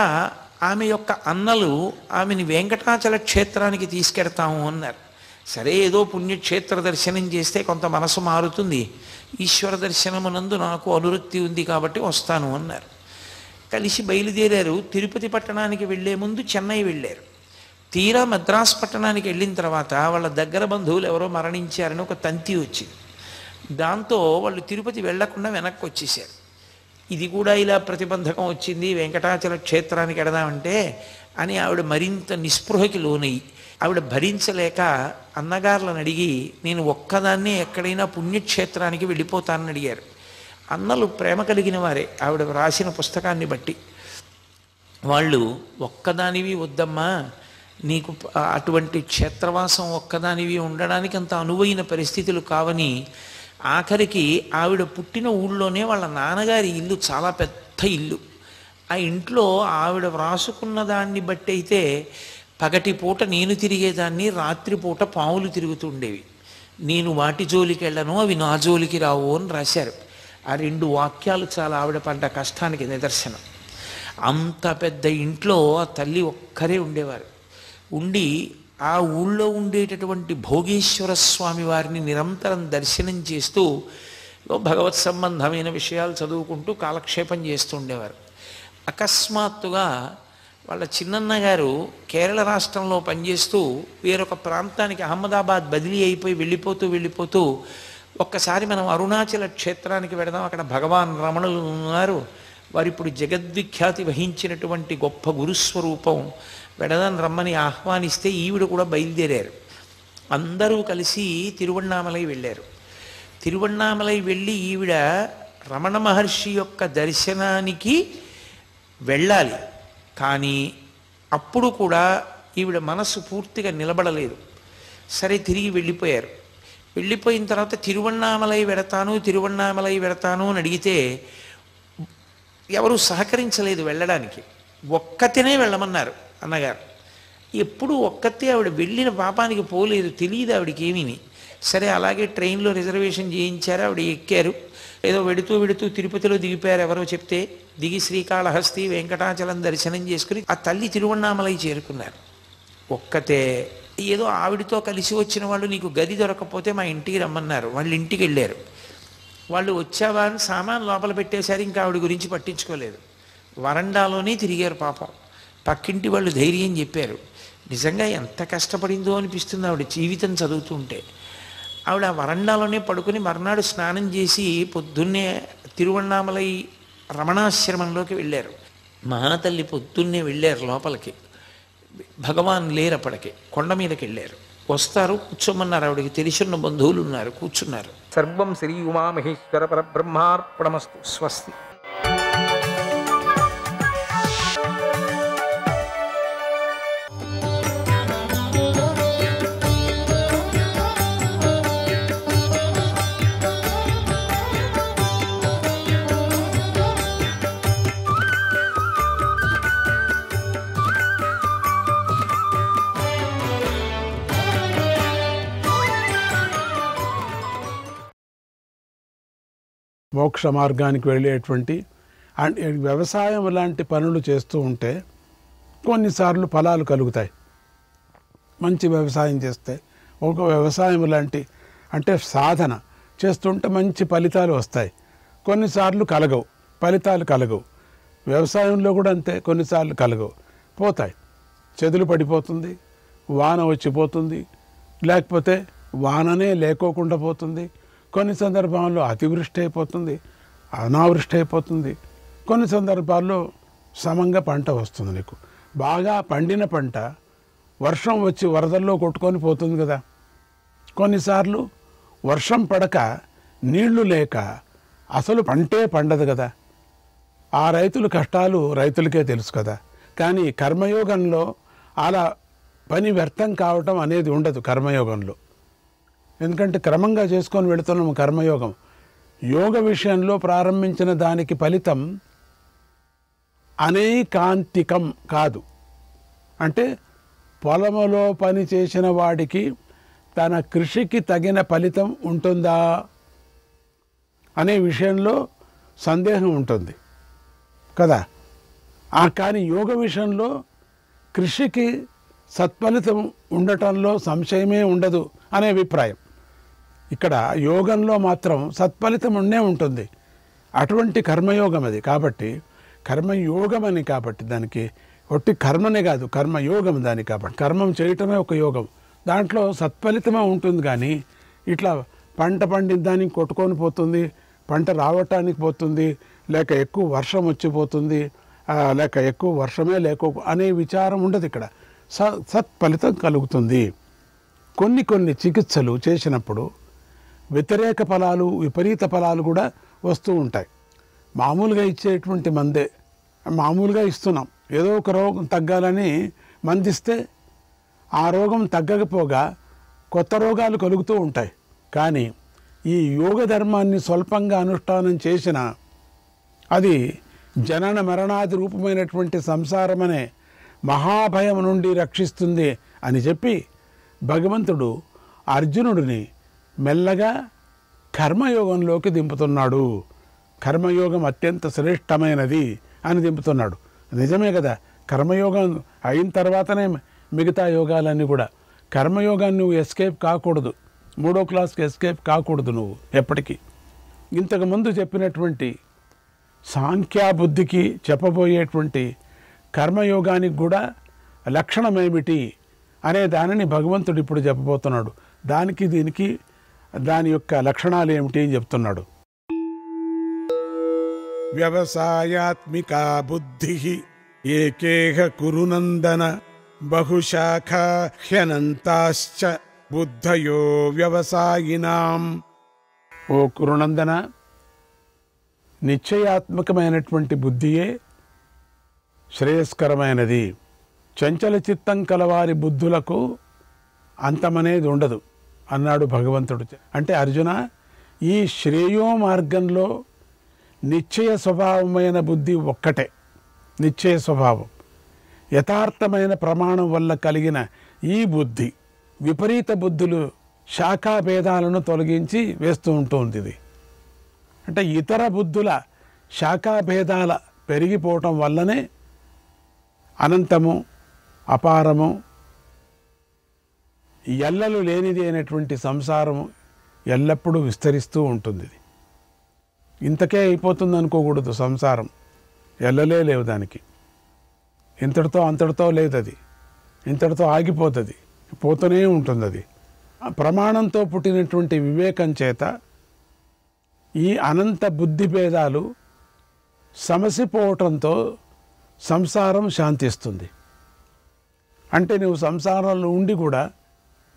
ఆమె యొక్క అన్నలు ఆమెని వెంకటాచల క్షేత్రానికి తీసుకెడతాము అన్నారు సరే ఏదో పుణ్యక్షేత్ర దర్శనం చేస్తే కొంత మనసు మారుతుంది ఈశ్వర దర్శనమునందు నాకు అనురక్తి ఉంది కాబట్టి వస్తాను అన్నారు కలిసి బయలుదేరారు తిరుపతి పట్టణానికి వెళ్లే ముందు చెన్నై వెళ్ళారు తీరా మద్రాసు పట్టణానికి వెళ్ళిన తర్వాత వాళ్ళ దగ్గర బంధువులు ఎవరో మరణించారని ఒక తంతి వచ్చింది దాంతో వాళ్ళు తిరుపతి వెళ్లకుండా వెనక్కి వచ్చేసారు ఇది కూడా ఇలా ప్రతిబంధకం వచ్చింది వెంకటాచల క్షేత్రానికి వెడదామంటే అని ఆవిడ మరింత నిస్పృహకి లోనయ్యి ఆవిడ భరించలేక అన్నగారులను అడిగి నేను ఒక్కదాన్నే ఎక్కడైనా పుణ్యక్షేత్రానికి వెళ్ళిపోతానని అడిగారు అన్నలు ప్రేమ కలిగిన వారే ఆవిడ రాసిన పుస్తకాన్ని బట్టి వాళ్ళు ఒక్కదానివి వద్దమ్మా నీకు అటువంటి క్షేత్రవాసం ఒక్కదానివి ఉండడానికి అంత అనువైన పరిస్థితులు కావని ఆఖరికి ఆవిడ పుట్టిన ఊళ్ళోనే వాళ్ళ నాన్నగారి ఇల్లు చాలా పెద్ద ఇల్లు ఆ ఇంట్లో ఆవిడ వ్రాసుకున్న దాన్ని బట్టి అయితే పగటి పూట నేను తిరిగేదాన్ని రాత్రిపూట పావులు తిరుగుతుండేవి నేను వాటి జోలికి వెళ్ళను అవి నా జోలికి రావు అని రాశారు ఆ రెండు వాక్యాలు చాలా ఆవిడ పడ్డ కష్టానికి నిదర్శనం అంత పెద్ద ఇంట్లో ఆ తల్లి ఒక్కరే ఉండేవారు ఉండి ఆ ఊళ్ళో ఉండేటటువంటి భోగేశ్వర స్వామి వారిని నిరంతరం దర్శనం చేస్తూ భగవత్ సంబంధమైన విషయాలు చదువుకుంటూ కాలక్షేపం చేస్తూ ఉండేవారు అకస్మాత్తుగా వాళ్ళ చిన్నన్న గారు కేరళ రాష్ట్రంలో పనిచేస్తూ వేరొక ప్రాంతానికి అహ్మదాబాద్ బదిలీ అయిపోయి వెళ్ళిపోతూ వెళ్ళిపోతూ ఒక్కసారి మనం అరుణాచల క్షేత్రానికి వెడదాం అక్కడ భగవాన్ రమణులు ఉన్నారు వారు ఇప్పుడు జగద్విఖ్యాతి వహించినటువంటి గొప్ప గురుస్వరూపం వెడదాం రమ్మని ఆహ్వానిస్తే ఈవిడ కూడా బయలుదేరారు అందరూ కలిసి తిరువన్నామలై వెళ్ళారు తిరువన్నామలై వెళ్ళి ఈవిడ రమణ మహర్షి యొక్క దర్శనానికి వెళ్ళాలి కానీ అప్పుడు కూడా ఈవిడ మనస్సు పూర్తిగా నిలబడలేదు సరే తిరిగి వెళ్ళిపోయారు వెళ్ళిపోయిన తర్వాత తిరువన్నామలై వెడతాను తిరువన్నామలై వెడతాను అని అడిగితే ఎవరు సహకరించలేదు వెళ్ళడానికి ఒక్కతినే వెళ్ళమన్నారు అన్నగారు ఎప్పుడు ఒక్కతే ఆవిడ వెళ్ళిన పాపానికి పోలేదు తెలియదు ఆవిడకి ఏమీని సరే అలాగే ట్రైన్లో రిజర్వేషన్ చేయించారు ఆవిడ ఎక్కారు ఏదో వెడుతూ వెడుతూ తిరుపతిలో దిగిపోయారు ఎవరో చెప్తే దిగి శ్రీకాళహస్తి వెంకటాచలం దర్శనం చేసుకుని ఆ తల్లి తిరువన్నామలై చేరుకున్నారు ఒక్కతే ఏదో ఆవిడతో కలిసి వచ్చిన వాళ్ళు నీకు గది దొరకపోతే మా ఇంటికి రమ్మన్నారు వాళ్ళు ఇంటికి వెళ్ళారు వాళ్ళు వచ్చావా అని సామాన్ లోపల పెట్టేశారు ఇంకా ఆవిడ గురించి పట్టించుకోలేదు వరండాలోనే తిరిగారు పాపం పక్కింటి వాళ్ళు ధైర్యం చెప్పారు నిజంగా ఎంత కష్టపడిందో అనిపిస్తుంది ఆవిడ జీవితం చదువుతుంటే ఆవిడ ఆ వరండాలోనే పడుకుని మర్నాడు స్నానం చేసి పొద్దున్నే తిరువణామలై రమణాశ్రమంలోకి వెళ్ళారు మహాతల్లి పొద్దున్నే వెళ్ళారు లోపలికి భగవాన్ లేరు కొండ మీదకి వెళ్ళారు వస్తారు కూర్చోమన్నారు ఆవిడకి తెలిసిన బంధువులు ఉన్నారు కూర్చున్నారు సర్వం శ్రీ ఉమామహేశ్వర పరబ్రహ్మార్పణమస్తు స్వస్తి మోక్ష మార్గానికి వెళ్ళేటువంటి అండ్ వ్యవసాయం లాంటి పనులు చేస్తూ ఉంటే కొన్నిసార్లు ఫలాలు కలుగుతాయి మంచి వ్యవసాయం చేస్తే ఒక వ్యవసాయం లాంటి అంటే సాధన చేస్తుంటే మంచి ఫలితాలు వస్తాయి కొన్నిసార్లు కలగవు ఫలితాలు కలగవు వ్యవసాయంలో కూడా అంతే కొన్నిసార్లు కలగవు పోతాయి చెదులు పడిపోతుంది వాన వచ్చిపోతుంది లేకపోతే వాననే లేకోకుండా పోతుంది కొన్ని సందర్భాల్లో అతివృష్టి అయిపోతుంది అనావృష్టి అయిపోతుంది కొన్ని సందర్భాల్లో సమంగా పంట వస్తుంది నీకు బాగా పండిన పంట వర్షం వచ్చి వరదల్లో కొట్టుకొని పోతుంది కదా కొన్నిసార్లు వర్షం పడక నీళ్లు లేక అసలు పంటే పండదు కదా ఆ రైతుల కష్టాలు రైతులకే తెలుసు కదా కానీ కర్మయోగంలో అలా పని వ్యర్థం కావటం అనేది ఉండదు కర్మయోగంలో ఎందుకంటే క్రమంగా చేసుకొని వెళుతున్నాము కర్మయోగం యోగ విషయంలో ప్రారంభించిన దానికి ఫలితం అనేకాంతికం కాదు అంటే పొలములో పని చేసిన వాడికి తన కృషికి తగిన ఫలితం ఉంటుందా అనే విషయంలో సందేహం ఉంటుంది కదా ఆ కానీ యోగ విషయంలో కృషికి సత్ఫలితం ఉండటంలో సంశయమే ఉండదు అనే అభిప్రాయం ఇక్కడ యోగంలో మాత్రం సత్ఫలితం ఉండే ఉంటుంది అటువంటి కర్మయోగం అది కాబట్టి కర్మయోగం అని కాబట్టి దానికి ఒట్టి కర్మనే కాదు కర్మయోగం దాని కాబట్టి కర్మం చేయటమే ఒక యోగం దాంట్లో సత్ఫలితమే ఉంటుంది కానీ ఇట్లా పంట పండిద్దానికి కొట్టుకొని పోతుంది పంట రావటానికి పోతుంది లేక ఎక్కువ వర్షం వచ్చిపోతుంది లేక ఎక్కువ వర్షమే లేక అనే విచారం ఉండదు ఇక్కడ స సత్ఫలితం కలుగుతుంది కొన్ని కొన్ని చికిత్సలు చేసినప్పుడు వ్యతిరేక ఫలాలు విపరీత ఫలాలు కూడా వస్తూ ఉంటాయి మామూలుగా ఇచ్చేటువంటి మందే మామూలుగా ఇస్తున్నాం ఏదో ఒక రోగం తగ్గాలని మందిస్తే ఆ రోగం తగ్గకపోగా కొత్త రోగాలు కలుగుతూ ఉంటాయి కానీ ఈ యోగ ధర్మాన్ని స్వల్పంగా అనుష్ఠానం చేసిన అది జనన మరణాది రూపమైనటువంటి సంసారమనే మహాభయం నుండి రక్షిస్తుంది అని చెప్పి భగవంతుడు అర్జునుడిని మెల్లగా కర్మయోగంలోకి దింపుతున్నాడు కర్మయోగం అత్యంత శ్రేష్టమైనది అని దింపుతున్నాడు నిజమే కదా కర్మయోగం అయిన తర్వాతనే మిగతా యోగాలన్నీ కూడా కర్మయోగాన్ని నువ్వు ఎస్కేప్ కాకూడదు మూడో క్లాస్కి ఎస్కేప్ కాకూడదు నువ్వు ఎప్పటికీ ఇంతకుముందు చెప్పినటువంటి సాంఖ్యాబుద్ధికి చెప్పబోయేటువంటి కర్మయోగానికి కూడా లక్షణమేమిటి అనే దానిని భగవంతుడు ఇప్పుడు చెప్పబోతున్నాడు దానికి దీనికి దాని యొక్క లక్షణాలు ఏమిటి అని చెప్తున్నాడు వ్యవసాయాత్మిక బుద్ధి ఏకేహ కురునందన బహుశాఖాహ్యనంతాశ్చ బుద్ధయో వ్యవసాయినాం ఓ కురునందన నిశ్చయాత్మకమైనటువంటి బుద్ధియే శ్రేయస్కరమైనది చంచల చిత్తం కలవారి బుద్ధులకు అంతమనేది ఉండదు అన్నాడు భగవంతుడు అంటే అర్జున ఈ శ్రేయో మార్గంలో నిశ్చయ స్వభావమైన బుద్ధి ఒక్కటే నిశ్చయ స్వభావం యథార్థమైన ప్రమాణం వల్ల కలిగిన ఈ బుద్ధి విపరీత బుద్ధులు శాఖా భేదాలను తొలగించి వేస్తూ ఉంటుంది ఇది అంటే ఇతర బుద్ధుల శాఖా భేదాల పెరిగిపోవటం వల్లనే అనంతము అపారము ఎల్లలు లేనిది అయినటువంటి సంసారం ఎల్లప్పుడూ విస్తరిస్తూ ఉంటుంది ఇంతకే అయిపోతుంది అనుకోకూడదు సంసారం ఎల్లలే లేవు దానికి ఇంతటితో అంతటితో లేదు అది ఇంతటితో ఆగిపోతుంది పోతూనే ఉంటుంది అది ప్రమాణంతో పుట్టినటువంటి వివేకం చేత ఈ అనంత బుద్ధి భేదాలు సమసిపోవటంతో సంసారం శాంతిస్తుంది అంటే నువ్వు సంసారంలో ఉండి కూడా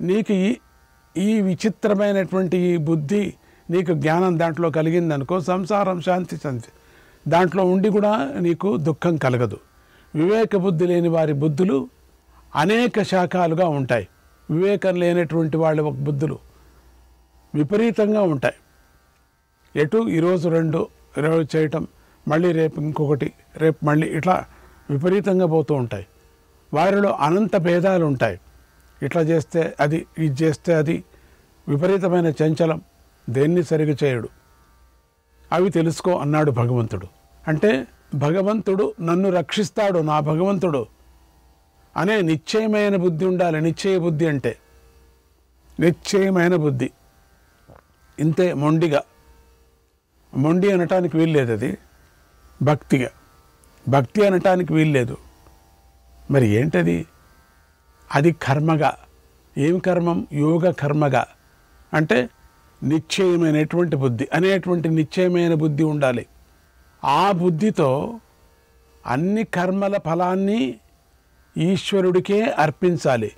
నీకు ఈ ఈ విచిత్రమైనటువంటి ఈ బుద్ధి నీకు జ్ఞానం దాంట్లో కలిగిందనుకో సంసారం శాంతి శాంతి దాంట్లో ఉండి కూడా నీకు దుఃఖం కలగదు వివేక బుద్ధి లేని వారి బుద్ధులు అనేక శాఖలుగా ఉంటాయి వివేకం లేనటువంటి వాళ్ళ బుద్ధులు విపరీతంగా ఉంటాయి ఎటు ఈరోజు రెండు ఈరోజు చేయటం మళ్ళీ రేపు ఇంకొకటి రేపు మళ్ళీ ఇట్లా విపరీతంగా పోతూ ఉంటాయి వారిలో అనంత భేదాలు ఉంటాయి ఇట్లా చేస్తే అది ఇది చేస్తే అది విపరీతమైన చంచలం దేన్ని సరిగా చేయడు అవి తెలుసుకో అన్నాడు భగవంతుడు అంటే భగవంతుడు నన్ను రక్షిస్తాడు నా భగవంతుడు అనే నిశ్చయమైన బుద్ధి ఉండాలి నిశ్చయ బుద్ధి అంటే నిశ్చయమైన బుద్ధి ఇంతే మొండిగా మొండి అనటానికి వీల్లేదు అది భక్తిగా భక్తి అనటానికి వీల్లేదు మరి ఏంటది అది కర్మగా ఏం కర్మం యోగ కర్మగా అంటే నిశ్చయమైనటువంటి బుద్ధి అనేటువంటి నిశ్చయమైన బుద్ధి ఉండాలి ఆ బుద్ధితో అన్ని కర్మల ఫలాన్ని ఈశ్వరుడికే అర్పించాలి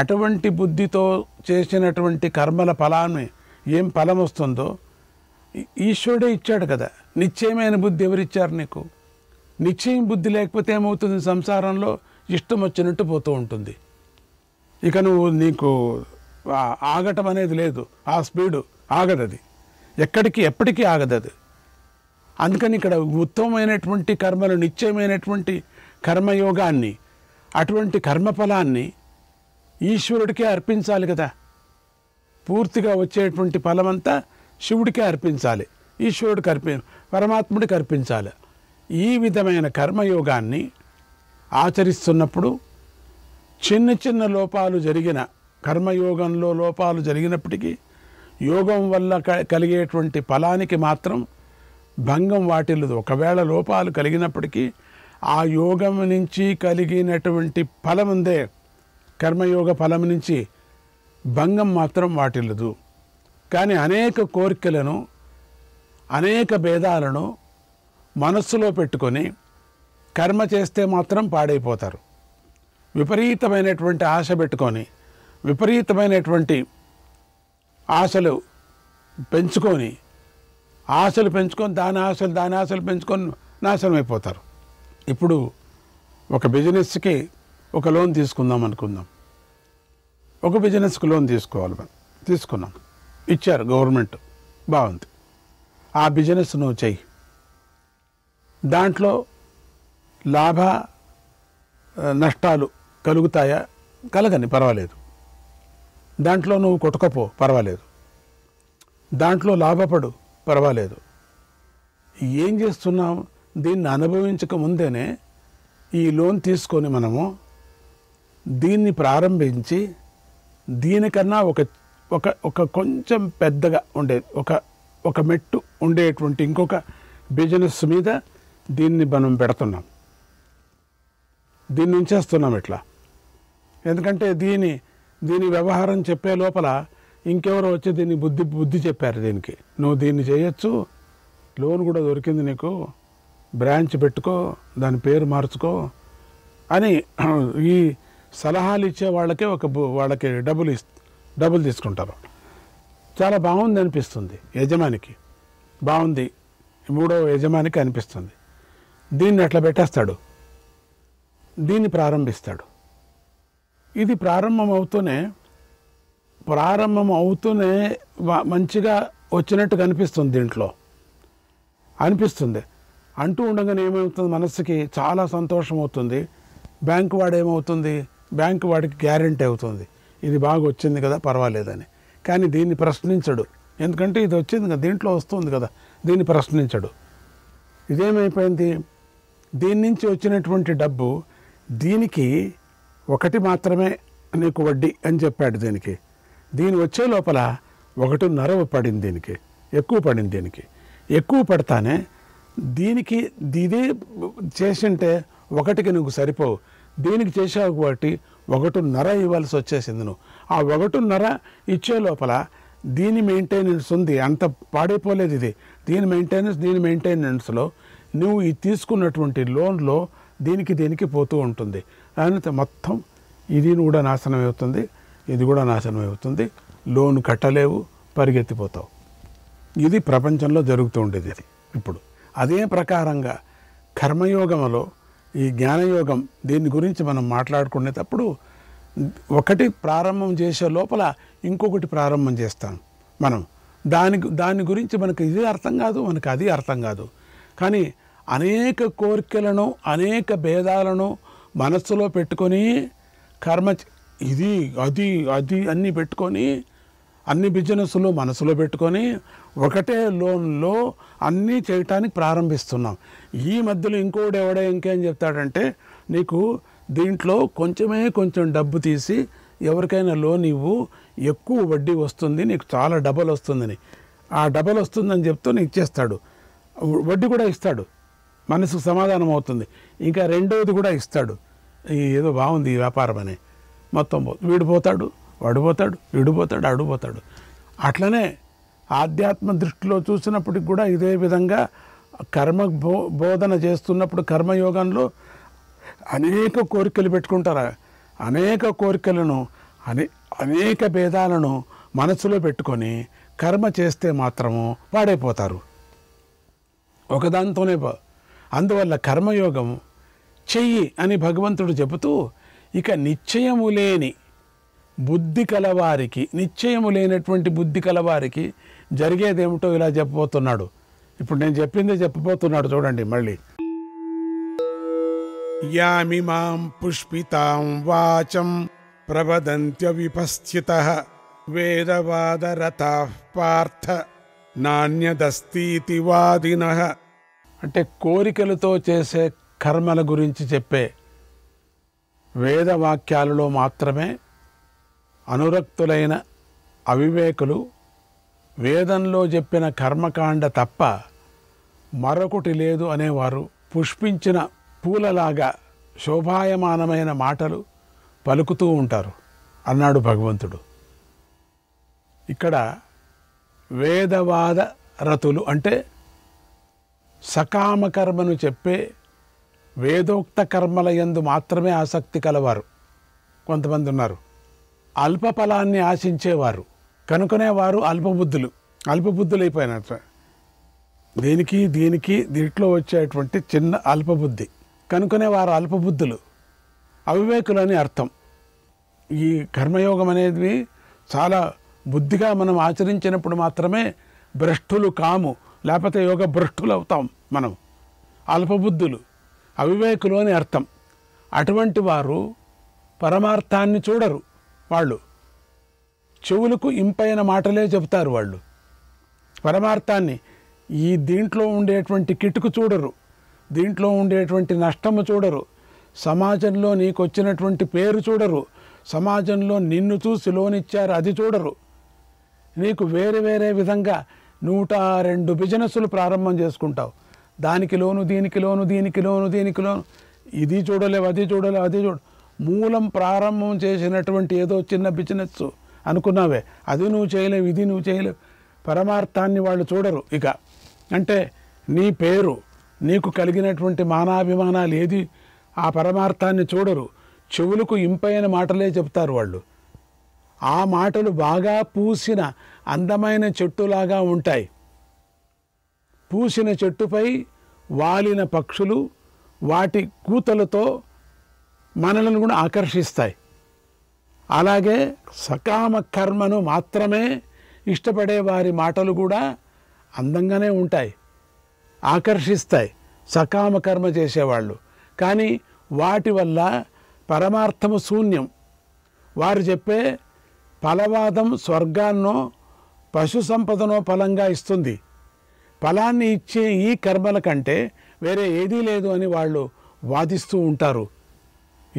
అటువంటి బుద్ధితో చేసినటువంటి కర్మల ఫలాన్ని ఏం ఫలం వస్తుందో ఈశ్వరుడే ఇచ్చాడు కదా నిశ్చయమైన బుద్ధి ఎవరిచ్చారు నీకు నిశ్చయం బుద్ధి లేకపోతే ఏమవుతుంది సంసారంలో ఇష్టం వచ్చినట్టు పోతూ ఉంటుంది ఇక నువ్వు నీకు ఆగటం అనేది లేదు ఆ స్పీడు ఆగదది ఎక్కడికి ఎప్పటికీ ఆగదది అందుకని ఇక్కడ ఉత్తమమైనటువంటి కర్మలు నిత్యమైనటువంటి కర్మయోగాన్ని అటువంటి కర్మఫలాన్ని ఈశ్వరుడికే అర్పించాలి కదా పూర్తిగా వచ్చేటువంటి ఫలమంతా శివుడికే అర్పించాలి ఈశ్వరుడికి అర్పి పరమాత్ముడికి అర్పించాలి ఈ విధమైన కర్మయోగాన్ని ఆచరిస్తున్నప్పుడు చిన్న చిన్న లోపాలు జరిగిన కర్మయోగంలో లోపాలు జరిగినప్పటికీ యోగం వల్ల కలిగేటువంటి ఫలానికి మాత్రం భంగం వాటిల్లదు ఒకవేళ లోపాలు కలిగినప్పటికీ ఆ యోగం నుంచి కలిగినటువంటి ఫలం ఉందే కర్మయోగ ఫలం నుంచి భంగం మాత్రం వాటిల్లదు కానీ అనేక కోరికలను అనేక భేదాలను మనస్సులో పెట్టుకొని కర్మ చేస్తే మాత్రం పాడైపోతారు విపరీతమైనటువంటి ఆశ పెట్టుకొని విపరీతమైనటువంటి ఆశలు పెంచుకొని ఆశలు పెంచుకొని దాని ఆశలు దాని ఆశలు పెంచుకొని నాశనం అయిపోతారు ఇప్పుడు ఒక బిజినెస్కి ఒక లోన్ తీసుకుందాం అనుకుందాం ఒక బిజినెస్కి లోన్ తీసుకోవాలి మనం తీసుకున్నాం ఇచ్చారు గవర్నమెంట్ బాగుంది ఆ బిజినెస్ నువ్వు చెయ్యి దాంట్లో లాభ నష్టాలు కలుగుతాయా కలగని పర్వాలేదు దాంట్లో నువ్వు కొట్టకపో పర్వాలేదు దాంట్లో లాభపడు పర్వాలేదు ఏం చేస్తున్నాం దీన్ని అనుభవించక ముందేనే ఈ లోన్ తీసుకొని మనము దీన్ని ప్రారంభించి దీనికన్నా ఒక ఒక ఒక కొంచెం పెద్దగా ఉండే ఒక ఒక మెట్టు ఉండేటువంటి ఇంకొక బిజినెస్ మీద దీన్ని మనం పెడుతున్నాం దీన్ని ఉంచేస్తున్నాం ఇట్లా ఎందుకంటే దీని దీని వ్యవహారం చెప్పే లోపల ఇంకెవరో వచ్చి దీన్ని బుద్ధి బుద్ధి చెప్పారు దీనికి నువ్వు దీన్ని చేయొచ్చు లోన్ కూడా దొరికింది నీకు బ్రాంచ్ పెట్టుకో దాని పేరు మార్చుకో అని ఈ సలహాలు ఇచ్చే వాళ్ళకే ఒక వాళ్ళకి డబ్బులు డబ్బులు తీసుకుంటారు చాలా బాగుంది అనిపిస్తుంది యజమానికి బాగుంది మూడో యజమానికి అనిపిస్తుంది దీన్ని అట్లా పెట్టేస్తాడు దీన్ని ప్రారంభిస్తాడు ఇది ప్రారంభం అవుతూనే ప్రారంభం అవుతూనే మంచిగా వచ్చినట్టు కనిపిస్తుంది దీంట్లో అనిపిస్తుంది అంటూ ఉండగానే ఏమవుతుంది మనస్సుకి చాలా సంతోషం అవుతుంది బ్యాంకు వాడు ఏమవుతుంది బ్యాంకు వాడికి గ్యారంటీ అవుతుంది ఇది బాగా వచ్చింది కదా పర్వాలేదని కానీ దీన్ని ప్రశ్నించడు ఎందుకంటే ఇది వచ్చింది కదా దీంట్లో వస్తుంది కదా దీన్ని ప్రశ్నించడు ఇదేమైపోయింది దీని నుంచి వచ్చినటువంటి డబ్బు దీనికి ఒకటి మాత్రమే నీకు వడ్డీ అని చెప్పాడు దీనికి దీని వచ్చే లోపల ఒకటిన్నర పడింది దీనికి ఎక్కువ పడింది దీనికి ఎక్కువ పడతానే దీనికి ఇదే చేసింటే ఒకటికి నువ్వు సరిపోవు దీనికి చేసావు కాబట్టి నర ఇవ్వాల్సి వచ్చేసింది నువ్వు ఆ ఒకటిన్నర ఇచ్చే లోపల దీని మెయింటెనెన్స్ ఉంది అంత పాడైపోలేదు ఇది దీని మెయింటెనెన్స్ దీని మెయింటెనెన్స్లో నువ్వు ఈ తీసుకున్నటువంటి లోన్లో దీనికి దీనికి పోతూ ఉంటుంది లేకపోతే మొత్తం ఇది కూడా నాశనం అవుతుంది ఇది కూడా నాశనం అవుతుంది లోన్ కట్టలేవు పరిగెత్తిపోతావు ఇది ప్రపంచంలో జరుగుతూ ఉండేది అది ఇప్పుడు అదే ప్రకారంగా కర్మయోగంలో ఈ జ్ఞానయోగం దీని గురించి మనం మాట్లాడుకునేటప్పుడు ఒకటి ప్రారంభం చేసే లోపల ఇంకొకటి ప్రారంభం చేస్తాం మనం దాని దాని గురించి మనకు ఇది అర్థం కాదు మనకు అది అర్థం కాదు కానీ అనేక కోరికలను అనేక భేదాలను మనస్సులో పెట్టుకొని కర్మ ఇది అది అది అన్నీ పెట్టుకొని అన్ని బిజినెస్లు మనసులో పెట్టుకొని ఒకటే లోన్లో అన్నీ చేయటానికి ప్రారంభిస్తున్నాం ఈ మధ్యలో ఇంకోడు ఎవడో ఇంకేం చెప్తాడంటే నీకు దీంట్లో కొంచెమే కొంచెం డబ్బు తీసి ఎవరికైనా లోన్ ఇవ్వు ఎక్కువ వడ్డీ వస్తుంది నీకు చాలా డబల్ వస్తుందని ఆ డబల్ వస్తుందని చెప్తూ నీకు ఇచ్చేస్తాడు వడ్డీ కూడా ఇస్తాడు మనసుకు సమాధానం అవుతుంది ఇంకా రెండవది కూడా ఇస్తాడు ఏదో బాగుంది ఈ వ్యాపారం అని మొత్తం వీడు పోతాడు వాడు పోతాడు వీడు పోతాడు పోతాడు అట్లనే ఆధ్యాత్మ దృష్టిలో చూసినప్పటికి కూడా ఇదే విధంగా కర్మ బో బోధన చేస్తున్నప్పుడు కర్మయోగంలో అనేక కోరికలు పెట్టుకుంటారు అనేక కోరికలను అనే అనేక భేదాలను మనసులో పెట్టుకొని కర్మ చేస్తే మాత్రము పాడైపోతారు ఒకదాంతోనే అందువల్ల కర్మయోగం చెయ్యి అని భగవంతుడు చెబుతూ ఇక నిశ్చయము లేని బుద్ధి కలవారికి నిశ్చయము లేనటువంటి బుద్ధి కలవారికి జరిగేదేమిటో ఇలా చెప్పబోతున్నాడు ఇప్పుడు నేను చెప్పిందే చెప్పబోతున్నాడు చూడండి మళ్ళీ యామి మాం పుష్పితాం వాచం విపస్థిత వేదవాదరథ పార్థ నాణ్యదస్తీతి వాదిన అంటే కోరికలతో చేసే కర్మల గురించి చెప్పే వేదవాక్యాలలో మాత్రమే అనురక్తులైన అవివేకులు వేదంలో చెప్పిన కర్మకాండ తప్ప మరొకటి లేదు అనేవారు పుష్పించిన పూలలాగా శోభాయమానమైన మాటలు పలుకుతూ ఉంటారు అన్నాడు భగవంతుడు ఇక్కడ వేదవాద రతులు అంటే సకామ కర్మను చెప్పే వేదోక్త కర్మల ఎందు మాత్రమే ఆసక్తి కలవారు కొంతమంది ఉన్నారు అల్ప ఫలాన్ని ఆశించేవారు కనుకనే వారు అల్పబుద్ధులు అల్పబుద్ధులైపోయినట్ట దీనికి దీనికి దీంట్లో వచ్చేటువంటి చిన్న అల్పబుద్ధి కనుకనే వారు అల్పబుద్ధులు అవివేకులు అని అర్థం ఈ కర్మయోగం అనేది చాలా బుద్ధిగా మనం ఆచరించినప్పుడు మాత్రమే భ్రష్టులు కాము లేకపోతే యోగ భ్రష్టులు అవుతాం మనం అల్పబుద్ధులు అవివేకులు అని అర్థం అటువంటి వారు పరమార్థాన్ని చూడరు వాళ్ళు చెవులకు ఇంపైన మాటలే చెబుతారు వాళ్ళు పరమార్థాన్ని ఈ దీంట్లో ఉండేటువంటి కిటుకు చూడరు దీంట్లో ఉండేటువంటి నష్టము చూడరు సమాజంలో నీకు వచ్చినటువంటి పేరు చూడరు సమాజంలో నిన్ను చూసి లోనిచ్చారు అది చూడరు నీకు వేరే వేరే విధంగా నూట రెండు బిజినెస్లు ప్రారంభం చేసుకుంటావు దానికి లోను దీనికి లోను దీనికి లోను దీనికి లోను ఇది చూడలేవు అది చూడలేవు అది చూడ మూలం ప్రారంభం చేసినటువంటి ఏదో చిన్న బిజినెస్ అనుకున్నావే అది నువ్వు చేయలేవు ఇది నువ్వు చేయలేవు పరమార్థాన్ని వాళ్ళు చూడరు ఇక అంటే నీ పేరు నీకు కలిగినటువంటి మానాభిమానాలు ఏది ఆ పరమార్థాన్ని చూడరు చెవులకు ఇంపైన మాటలే చెప్తారు వాళ్ళు ఆ మాటలు బాగా పూసిన అందమైన చెట్టులాగా ఉంటాయి పూసిన చెట్టుపై వాలిన పక్షులు వాటి కూతలతో మనలను కూడా ఆకర్షిస్తాయి అలాగే సకామ కర్మను మాత్రమే ఇష్టపడే వారి మాటలు కూడా అందంగానే ఉంటాయి ఆకర్షిస్తాయి సకామ కర్మ చేసేవాళ్ళు కానీ వాటి వల్ల పరమార్థము శూన్యం వారు చెప్పే ఫలవాదం స్వర్గాన్నో పశు సంపదను ఫలంగా ఇస్తుంది ఫలాన్ని ఇచ్చే ఈ కర్మల కంటే వేరే ఏదీ లేదు అని వాళ్ళు వాదిస్తూ ఉంటారు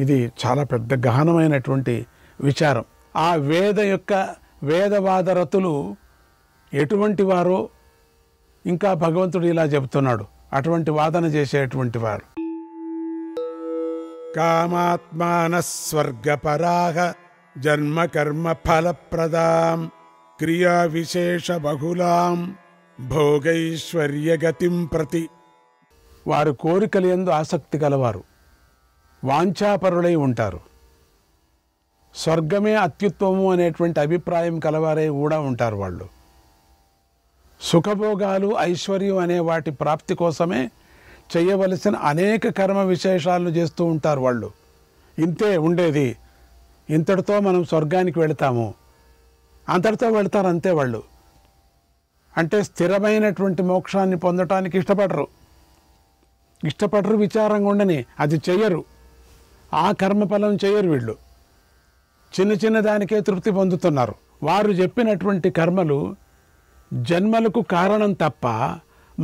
ఇది చాలా పెద్ద గహనమైనటువంటి విచారం ఆ వేద యొక్క వేదవాదరతులు ఎటువంటి వారో ఇంకా భగవంతుడు ఇలా చెబుతున్నాడు అటువంటి వాదన చేసేటువంటి వారు కామాత్మాన స్వర్గపరాహ జన్మ కర్మ ఫలప్రదాం బహుళాం భోగైశ్వర్యగతిం ప్రతి వారు కోరికలు ఎందు ఆసక్తి కలవారు వాంఛాపరులై ఉంటారు స్వర్గమే అత్యుత్తమము అనేటువంటి అభిప్రాయం కలవారే కూడా ఉంటారు వాళ్ళు సుఖభోగాలు ఐశ్వర్యం అనే వాటి ప్రాప్తి కోసమే చేయవలసిన అనేక కర్మ విశేషాలను చేస్తూ ఉంటారు వాళ్ళు ఇంతే ఉండేది ఇంతటితో మనం స్వర్గానికి వెళతాము అందరితో వెళ్తారు అంతే వాళ్ళు అంటే స్థిరమైనటువంటి మోక్షాన్ని పొందటానికి ఇష్టపడరు ఇష్టపడరు విచారంగా ఉండని అది చెయ్యరు ఆ కర్మఫలం చేయరు వీళ్ళు చిన్న చిన్న దానికే తృప్తి పొందుతున్నారు వారు చెప్పినటువంటి కర్మలు జన్మలకు కారణం తప్ప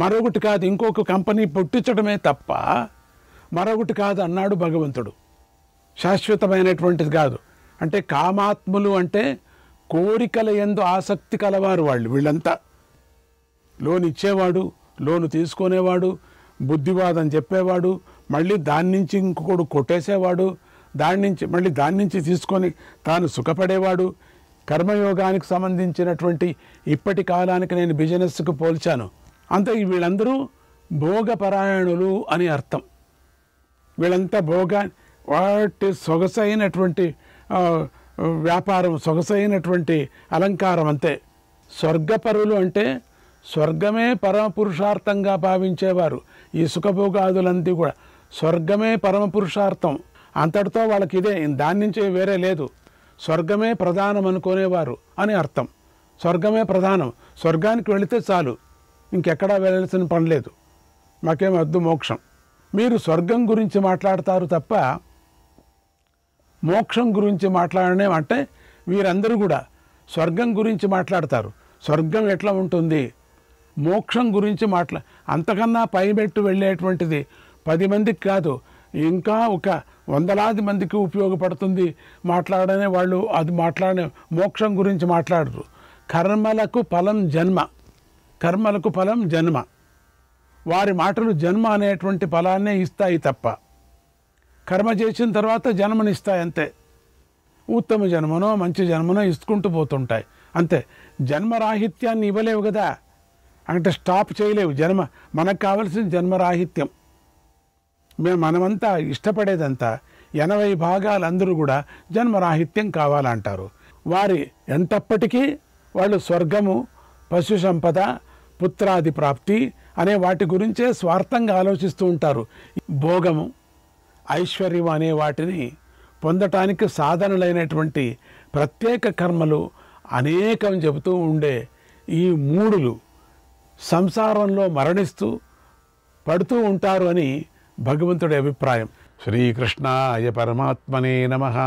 మరొకటి కాదు ఇంకొక కంపెనీ పుట్టించడమే తప్ప మరొకటి కాదు అన్నాడు భగవంతుడు శాశ్వతమైనటువంటిది కాదు అంటే కామాత్ములు అంటే కోరికల ఎందు ఆసక్తి కలవారు వాళ్ళు వీళ్ళంతా లోన్ ఇచ్చేవాడు లోను తీసుకునేవాడు బుద్ధివాదం చెప్పేవాడు మళ్ళీ దాని నుంచి ఇంకొకడు కొట్టేసేవాడు దాని నుంచి మళ్ళీ దాని నుంచి తీసుకొని తాను సుఖపడేవాడు కర్మయోగానికి సంబంధించినటువంటి ఇప్పటి కాలానికి నేను బిజినెస్కు పోల్చాను అంతే వీళ్ళందరూ భోగపరాయణులు అని అర్థం వీళ్ళంతా భోగా వాటి సొగసైనటువంటి వ్యాపారం సొగసైనటువంటి అలంకారం అంతే స్వర్గపరులు అంటే స్వర్గమే పరమపురుషార్థంగా భావించేవారు ఈ సుఖభోగాదులంతా కూడా స్వర్గమే పరమపురుషార్థం అంతటితో వాళ్ళకి ఇదే దాని నుంచి వేరే లేదు స్వర్గమే ప్రధానం అనుకునేవారు అని అర్థం స్వర్గమే ప్రధానం స్వర్గానికి వెళితే చాలు ఇంకెక్కడా వెళ్ళాల్సిన పని లేదు మాకేం వద్దు మోక్షం మీరు స్వర్గం గురించి మాట్లాడతారు తప్ప మోక్షం గురించి మాట్లాడడం అంటే వీరందరూ కూడా స్వర్గం గురించి మాట్లాడతారు స్వర్గం ఎట్లా ఉంటుంది మోక్షం గురించి మాట్లా అంతకన్నా పైబెట్టు వెళ్ళేటువంటిది పది మందికి కాదు ఇంకా ఒక వందలాది మందికి ఉపయోగపడుతుంది మాట్లాడనే వాళ్ళు అది మాట్లాడే మోక్షం గురించి మాట్లాడరు కర్మలకు ఫలం జన్మ కర్మలకు ఫలం జన్మ వారి మాటలు జన్మ అనేటువంటి ఫలాన్నే ఇస్తాయి తప్ప కర్మ చేసిన తర్వాత జన్మనిస్తాయి అంతే ఉత్తమ జన్మనో మంచి జన్మనో ఇసుకుంటూ పోతుంటాయి అంతే జన్మరాహిత్యాన్ని ఇవ్వలేవు కదా అంటే స్టాప్ చేయలేవు జన్మ మనకు కావలసిన జన్మరాహిత్యం మేము మనమంతా ఇష్టపడేదంతా ఎనభై భాగాలు అందరూ కూడా జన్మరాహిత్యం కావాలంటారు వారి ఎంతప్పటికీ వాళ్ళు స్వర్గము పశు సంపద పుత్రాది ప్రాప్తి అనే వాటి గురించే స్వార్థంగా ఆలోచిస్తూ ఉంటారు భోగము ఐశ్వర్యం అనే వాటిని పొందటానికి సాధనలైనటువంటి ప్రత్యేక కర్మలు అనేకం చెబుతూ ఉండే ఈ మూడులు సంసారంలో మరణిస్తూ పడుతూ ఉంటారు అని భగవంతుడి అభిప్రాయం శ్రీకృష్ణాయ పరమాత్మనే నమ